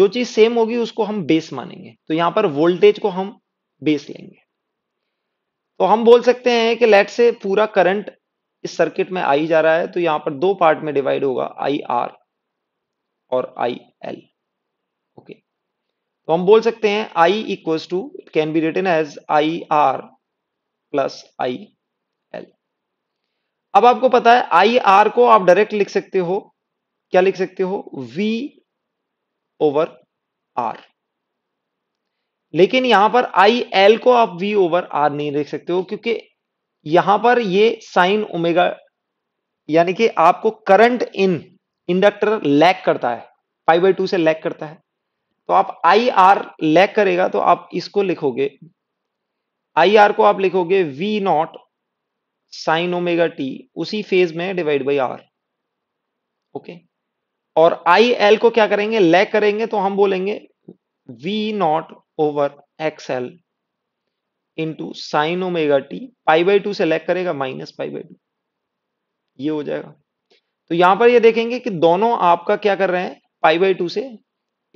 जो चीज सेम होगी उसको हम बेस मानेंगे तो यहां पर वोल्टेज को हम बेस लेंगे तो हम बोल सकते हैं कि लेट से पूरा करंट इस सर्किट में आई जा रहा है तो यहां पर दो पार्ट में डिवाइड होगा आई आर और आई एल ओके तो हम बोल सकते हैं I equal to it can be written as I R plus I L अब आपको पता है आई आर को आप डायरेक्ट लिख सकते हो क्या लिख सकते हो वी ओवर आर लेकिन यहां पर आई एल को आप वी ओवर आर नहीं लिख सकते हो क्योंकि यहां पर ये साइन ओमेगा यानी कि आपको करंट इन इंडक्टर लैक करता है फाइव बाई टू से लैक करता है तो आप आई आर लैक करेगा तो आप इसको लिखोगे आई आर को आप लिखोगे V naught sine omega T उसी फेज में डिवाइड बाई आर ओके और आई एल को क्या करेंगे लैक करेंगे तो हम बोलेंगे V naught over X L into sine omega T pi by two से लैक करेगा माइनस पाई बाई टू ये हो जाएगा तो यहां पर ये देखेंगे कि दोनों आपका क्या कर रहे हैं पाई बाई टू से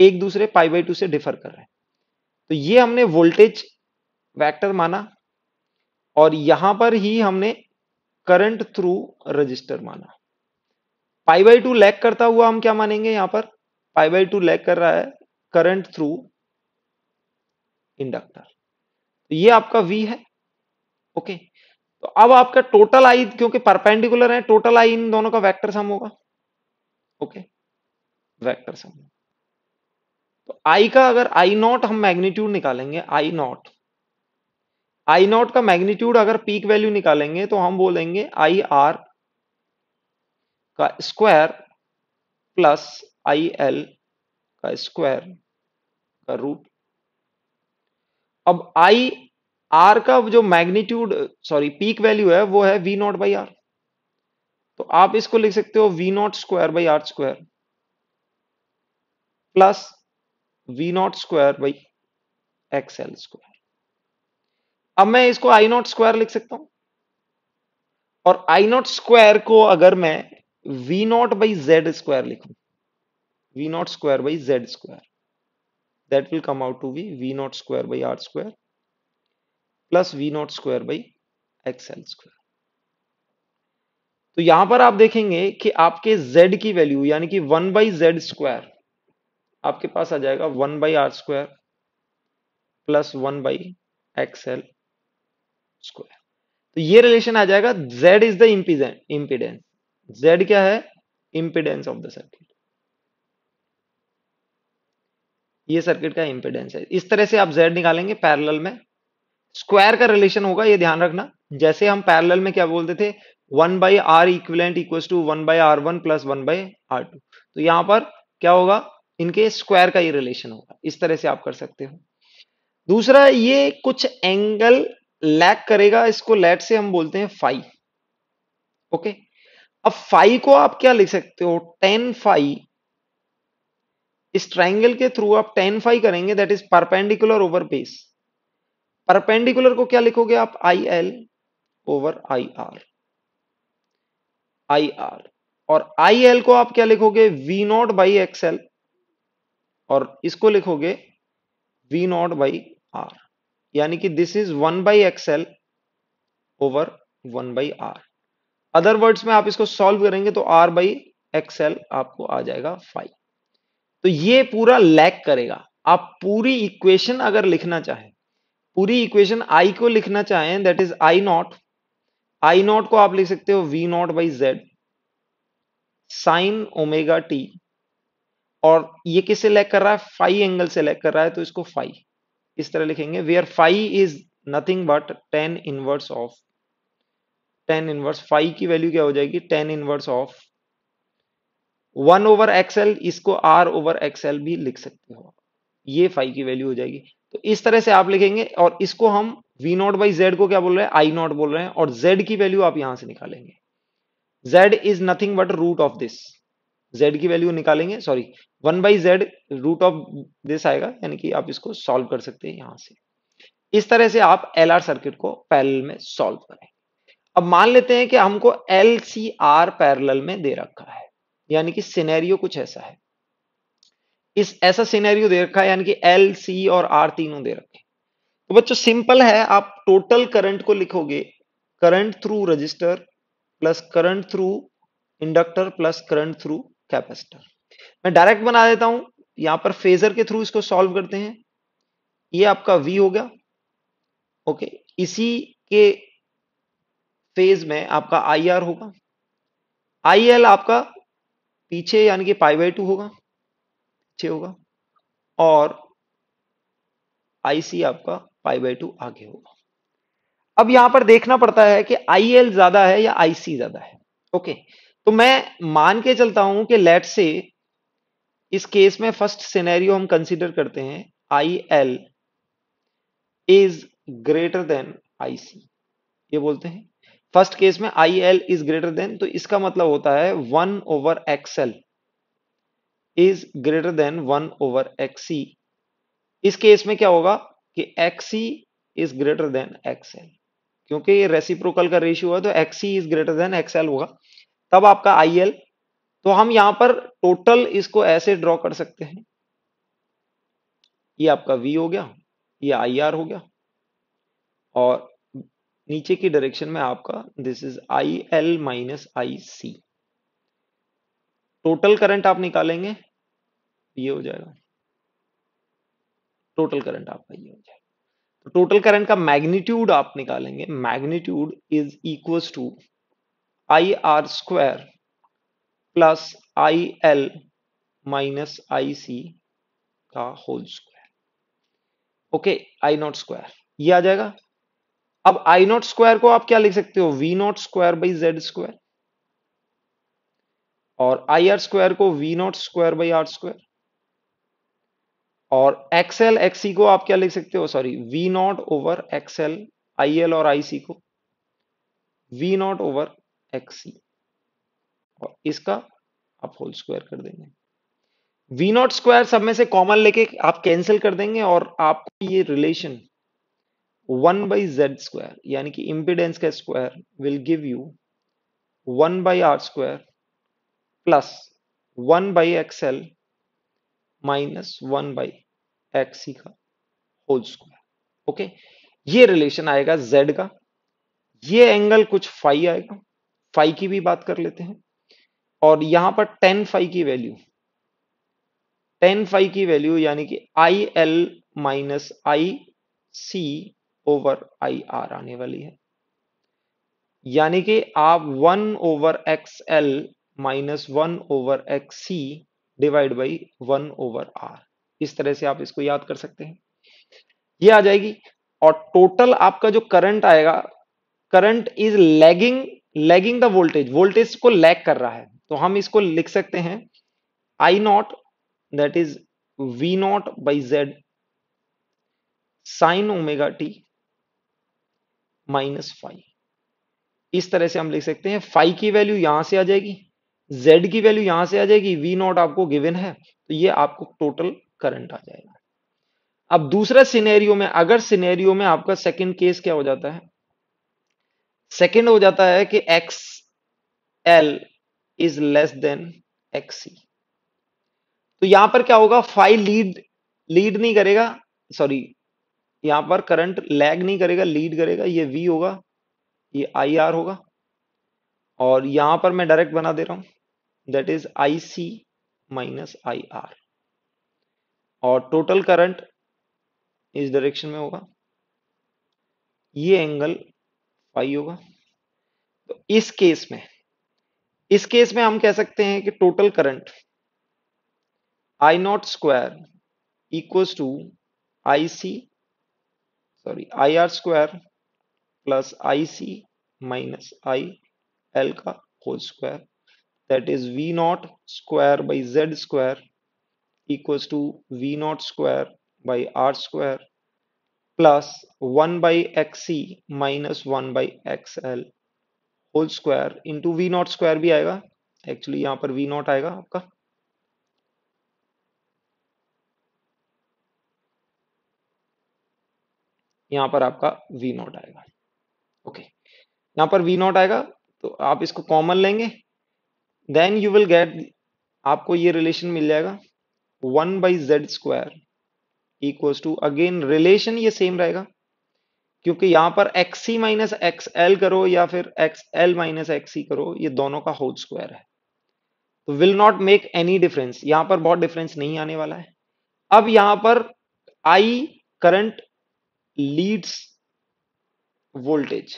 एक दूसरे पाई बाई टू से डिफर कर रहे हैं तो ये हमने वोल्टेज वेक्टर माना और यहां पर ही हमने करंट थ्रू रजिस्टर माना पाई बाई टू लैग करता हुआ हम क्या मानेंगे यहां पर पाई बाई टू लैग कर रहा है करंट थ्रू इंडक्टर तो ये आपका वी है ओके तो अब आपका टोटल आई क्योंकि परपेंडिकुलर है टोटल आई इन दोनों का वेक्टर सम होगा ओके वेक्टर सम होगा तो आई का अगर आई नॉट हम मैग्नीट्यूड निकालेंगे आई नॉट आई नॉट का मैग्नीट्यूड अगर पीक वैल्यू निकालेंगे तो हम बोलेंगे आई आर का स्क्वायर प्लस आई एल का स्क्वायर का रूट अब आई आर का जो मैग्नीट्यूड सॉरी पीक वैल्यू है वो है वी नॉट बाई आर तो आप इसको लिख सकते हो V not square by R square plus v not square by X L square अब मैं इसको आई नॉट स्क्वायर लिख सकता हूं और आई नॉट स्क्वायर को अगर मैं V not by Z square लिखू V not square by Z square that will come out to be v not square by R square plus v square by X L square तो यहां पर आप देखेंगे कि आपके z की value यानी कि 1 बाई जेड स्क्वायर आपके पास आ जाएगा one by R square plus one by XL square तो ये रिलेशन आ जाएगा Z is the impedance impedance क्या है इम्पीडेंस ऑफ द सर्किट ये सर्किट का इम्पीडेंस है इस तरह से आप जेड निकालेंगे पैरेलल में स्क्वायर का रिलेशन होगा ये ध्यान रखना जैसे हम पैरेलल में क्या बोलते थे one by R equivalent equal to one by R one plus one by R two तो यहां पर क्या होगा इनके स्क्वायर का ये रिलेशन होगा इस तरह से आप कर सकते हो दूसरा ये कुछ एंगल लैक करेगा इसको लेट से हम बोलते हैं फाइव ओके अब फाइव को आप क्या लिख सकते हो टेन फाइव इस ट्राइंगल के थ्रू आप टेन फाइव करेंगे that is perpendicular over base perpendicular को क्या लिखोगे आप I L over I R I R और आई एल को आप क्या लिखोगे वी नॉट बाई एक्सएल और इसको लिखोगे वी नॉट बाई आर यानी कि this is one by XL over one by R other words में आप इसको सॉल्व करेंगे तो आर बाई एक्सएल आपको आ जाएगा फाइव तो ये पूरा लैक करेगा आप पूरी इक्वेशन अगर लिखना चाहें पूरी इक्वेशन आई को लिखना चाहें that is I not I naught को आप लिख सकते हो V not by Z sine omega T और ये किससे लैग कर रहा है फाइव एंगल से लैग कर रहा है तो इसको फाइव इस तरह लिखेंगे where phi is nothing but tan inverse of tan inverse phi की वैल्यू क्या हो जाएगी tan inverse of one over XL इसको आर ओवर एक्सएल भी लिख सकते हो ये फाइव की वैल्यू हो जाएगी तो इस तरह से आप लिखेंगे और इसको हम वी नॉट बाई जेड को क्या बोल रहे हैं आई नॉट बोल रहे हैं और जेड की वैल्यू आप यहां से निकालेंगे Z is nothing but root of this Z की वैल्यू निकालेंगे sorry one by Z root of this आएगा यानी कि आप इसको सॉल्व कर सकते हैं यहां से इस तरह से आप एल आर सर्किट को पैरल में सॉल्व करें अब मान लेते हैं कि हमको एल सी आर पैरल में दे रखा है यानी कि सिनेरियो कुछ ऐसा है इस ऐसा सिनेरियो दे रखा है यानी कि एल सी और आर तीनों दे रखे तो बच्चों सिंपल है आप टोटल करंट को लिखोगे current through resistor plus current through inductor plus current through capacitor मैं डायरेक्ट बना देता हूं यहां पर फेजर के थ्रू इसको सॉल्व करते हैं ये आपका वी हो गया ओके इसी के फेज में आपका आई आर होगा आई एल आपका पीछे यानी कि पाई बाई टू होगा पीछे होगा और आई सी आपका पाई बाई टू आगे होगा अब यहां पर देखना पड़ता है कि आई एल ज्यादा है या आई सी ज्यादा है ओके okay. तो मैं मान के चलता हूं कि लेट से इस केस में फर्स्ट सिनेरियो हम कंसीडर करते हैं I L is greater than I C ये बोलते हैं फर्स्ट केस में I L is greater than तो इसका मतलब होता है one over XL is greater than one over XC इस केस में क्या होगा कि XC is greater than XL क्योंकि ये रेसिप्रोकल का रेशियो है तो XC is greater than XL होगा तब आपका आई तो हम यहां पर टोटल इसको ऐसे ड्रॉ कर सकते हैं ये आपका वी हो गया ये आई हो गया और नीचे की डायरेक्शन में आपका this is I L minus I C total current आप निकालेंगे ये हो जाएगा टोटल करंट आपका ये हो जाएगा तो टोटल करंट का मैग्नीट्यूड आप निकालेंगे magnitude is equal to I R square plus I L minus I C का whole square okay I not square ये आ जाएगा अब आई नॉट स्क्वायर को आप क्या लिख सकते हो V not square by Z square और आई आर स्क्वायर को V not square by R square और एक्सएल एक्सी को आप क्या लिख सकते हो sorry V naught over XL I L और आई सी को V naught over X C और इसका आप होल स्क्वायर कर देंगे वी नॉट स्क्वायर सब में से कॉमन लेके आप कैंसिल कर देंगे और आपको ये relation one by Z square यानी कि इम्पिडेंस का square will give you one by R square plus one by X L minus one by X का होल स्क्वायर ओके ये रिलेशन आएगा जेड का ये एंगल कुछ फाइव आएगा फाइव की भी बात कर लेते हैं और यहां पर टेन फाइव की वैल्यू टेन फाइव की वैल्यू यानी कि I L minus I C over I R आने वाली है यानी कि आप one over X L minus one over X C divide by one over R इस तरह से आप इसको याद कर सकते हैं ये आ जाएगी और टोटल आपका जो करंट आएगा current is lagging lagging the voltage voltage को लैग कर रहा है तो हम इसको लिख सकते हैं I naught that is V not by Z sine omega T minus phi इस तरह से हम लिख सकते हैं फाइव की वैल्यू यहां से आ जाएगी जेड की वैल्यू यहां से आ जाएगी वी नॉट आपको गिवन है तो ये आपको टोटल करंट आ जाएगा अब दूसरा सिनेरियो में अगर सिनेरियो में आपका सेकंड केस क्या हो जाता है सेकेंड हो जाता है कि X L is less than X C तो यहां पर क्या होगा फाइव लीड लीड नहीं करेगा सॉरी यहां पर करंट लैग नहीं करेगा लीड करेगा ये वी होगा ये आई आर होगा और यहां पर मैं डायरेक्ट बना दे रहा हूं that is I C minus I R और टोटल करंट इस डायरेक्शन में होगा ये एंगल फाइव होगा तो इस केस में इस केस में हम कह सकते हैं कि total current I not square equal to I C sorry I R square plus I C minus I L का whole square that is V not square by Z square equal to V not square by R square plus 1 by xc minus one by X L whole square into V not square भी आएगा actually यहां पर V not आएगा आपका यहां पर आपका we not आएगा ओके यहां पर वी नॉट आएगा तो आप इसको कॉमन लेंगे देन यू विल गेट आपको ये रिलेशन मिल जाएगा one by Z square equal to again relation ये सेम रहेगा क्योंकि यहां पर X C minus X L करो या फिर X L minus X C करो ये दोनों का होल स्क्वायर है तो will not make any difference यहां पर बहुत डिफरेंस नहीं आने वाला है अब यहां पर I current leads voltage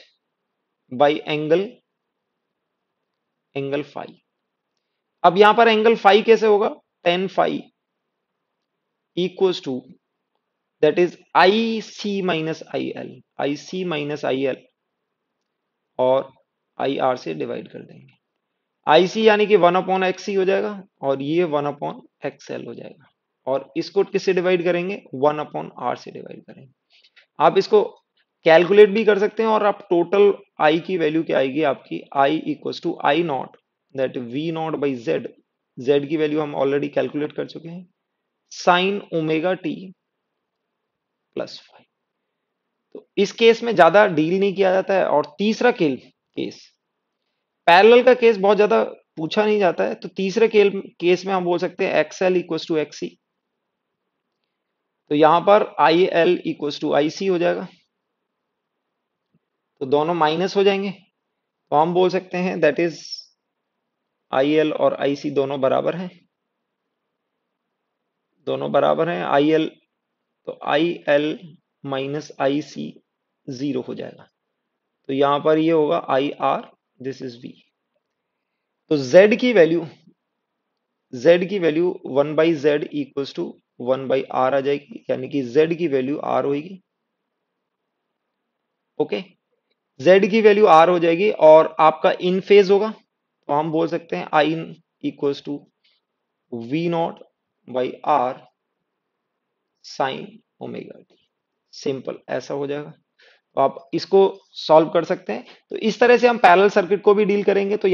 by angle angle five अब यहां पर एंगल फाइव कैसे होगा ten five equal to that is IC minus IL, IC minus IL और IR से डिवाइड कर देंगे IC यानी कि वन अपॉन XC हो जाएगा और ये वन अपॉन XL हो जाएगा और इसको किससे डिवाइड करेंगे वन अपॉन r से डिवाइड करेंगे आप इसको कैलकुलेट भी कर सकते हैं और आप टोटल आई की वैल्यू क्या आएगी आपकी I equals to I naught that V not by Z Z की वैल्यू हम ऑलरेडी कैलकुलेट कर चुके हैं sine omega T plus five तो इस केस में ज्यादा डील नहीं किया जाता है और तीसरा केल केस पैरल का केस बहुत ज्यादा पूछा नहीं जाता है तो तीसरे केल केस में हम बोल सकते हैं X L equal to X C तो यहां पर I L equal to I सी हो जाएगा तो दोनों माइनस हो जाएंगे तो हम बोल सकते हैं दैट इज आई एल और आई सी दोनों बराबर हैं दोनों बराबर हैं आई एल तो I L minus I C zero हो जाएगा तो यहां पर ये होगा I R this is V तो z की वैल्यू z की value one by Z equal to one by R आ जाएगी यानी कि z की वैल्यू r होगी ओके z की वैल्यू r हो जाएगी और आपका इन फेज होगा तो हम बोल सकते हैं I in equals to V not by R sine omega simple ऐसा हो जाएगा तो आप इसको सॉल्व कर सकते हैं तो इस तरह से हम पैरेलल सर्किट को भी डील करेंगे तो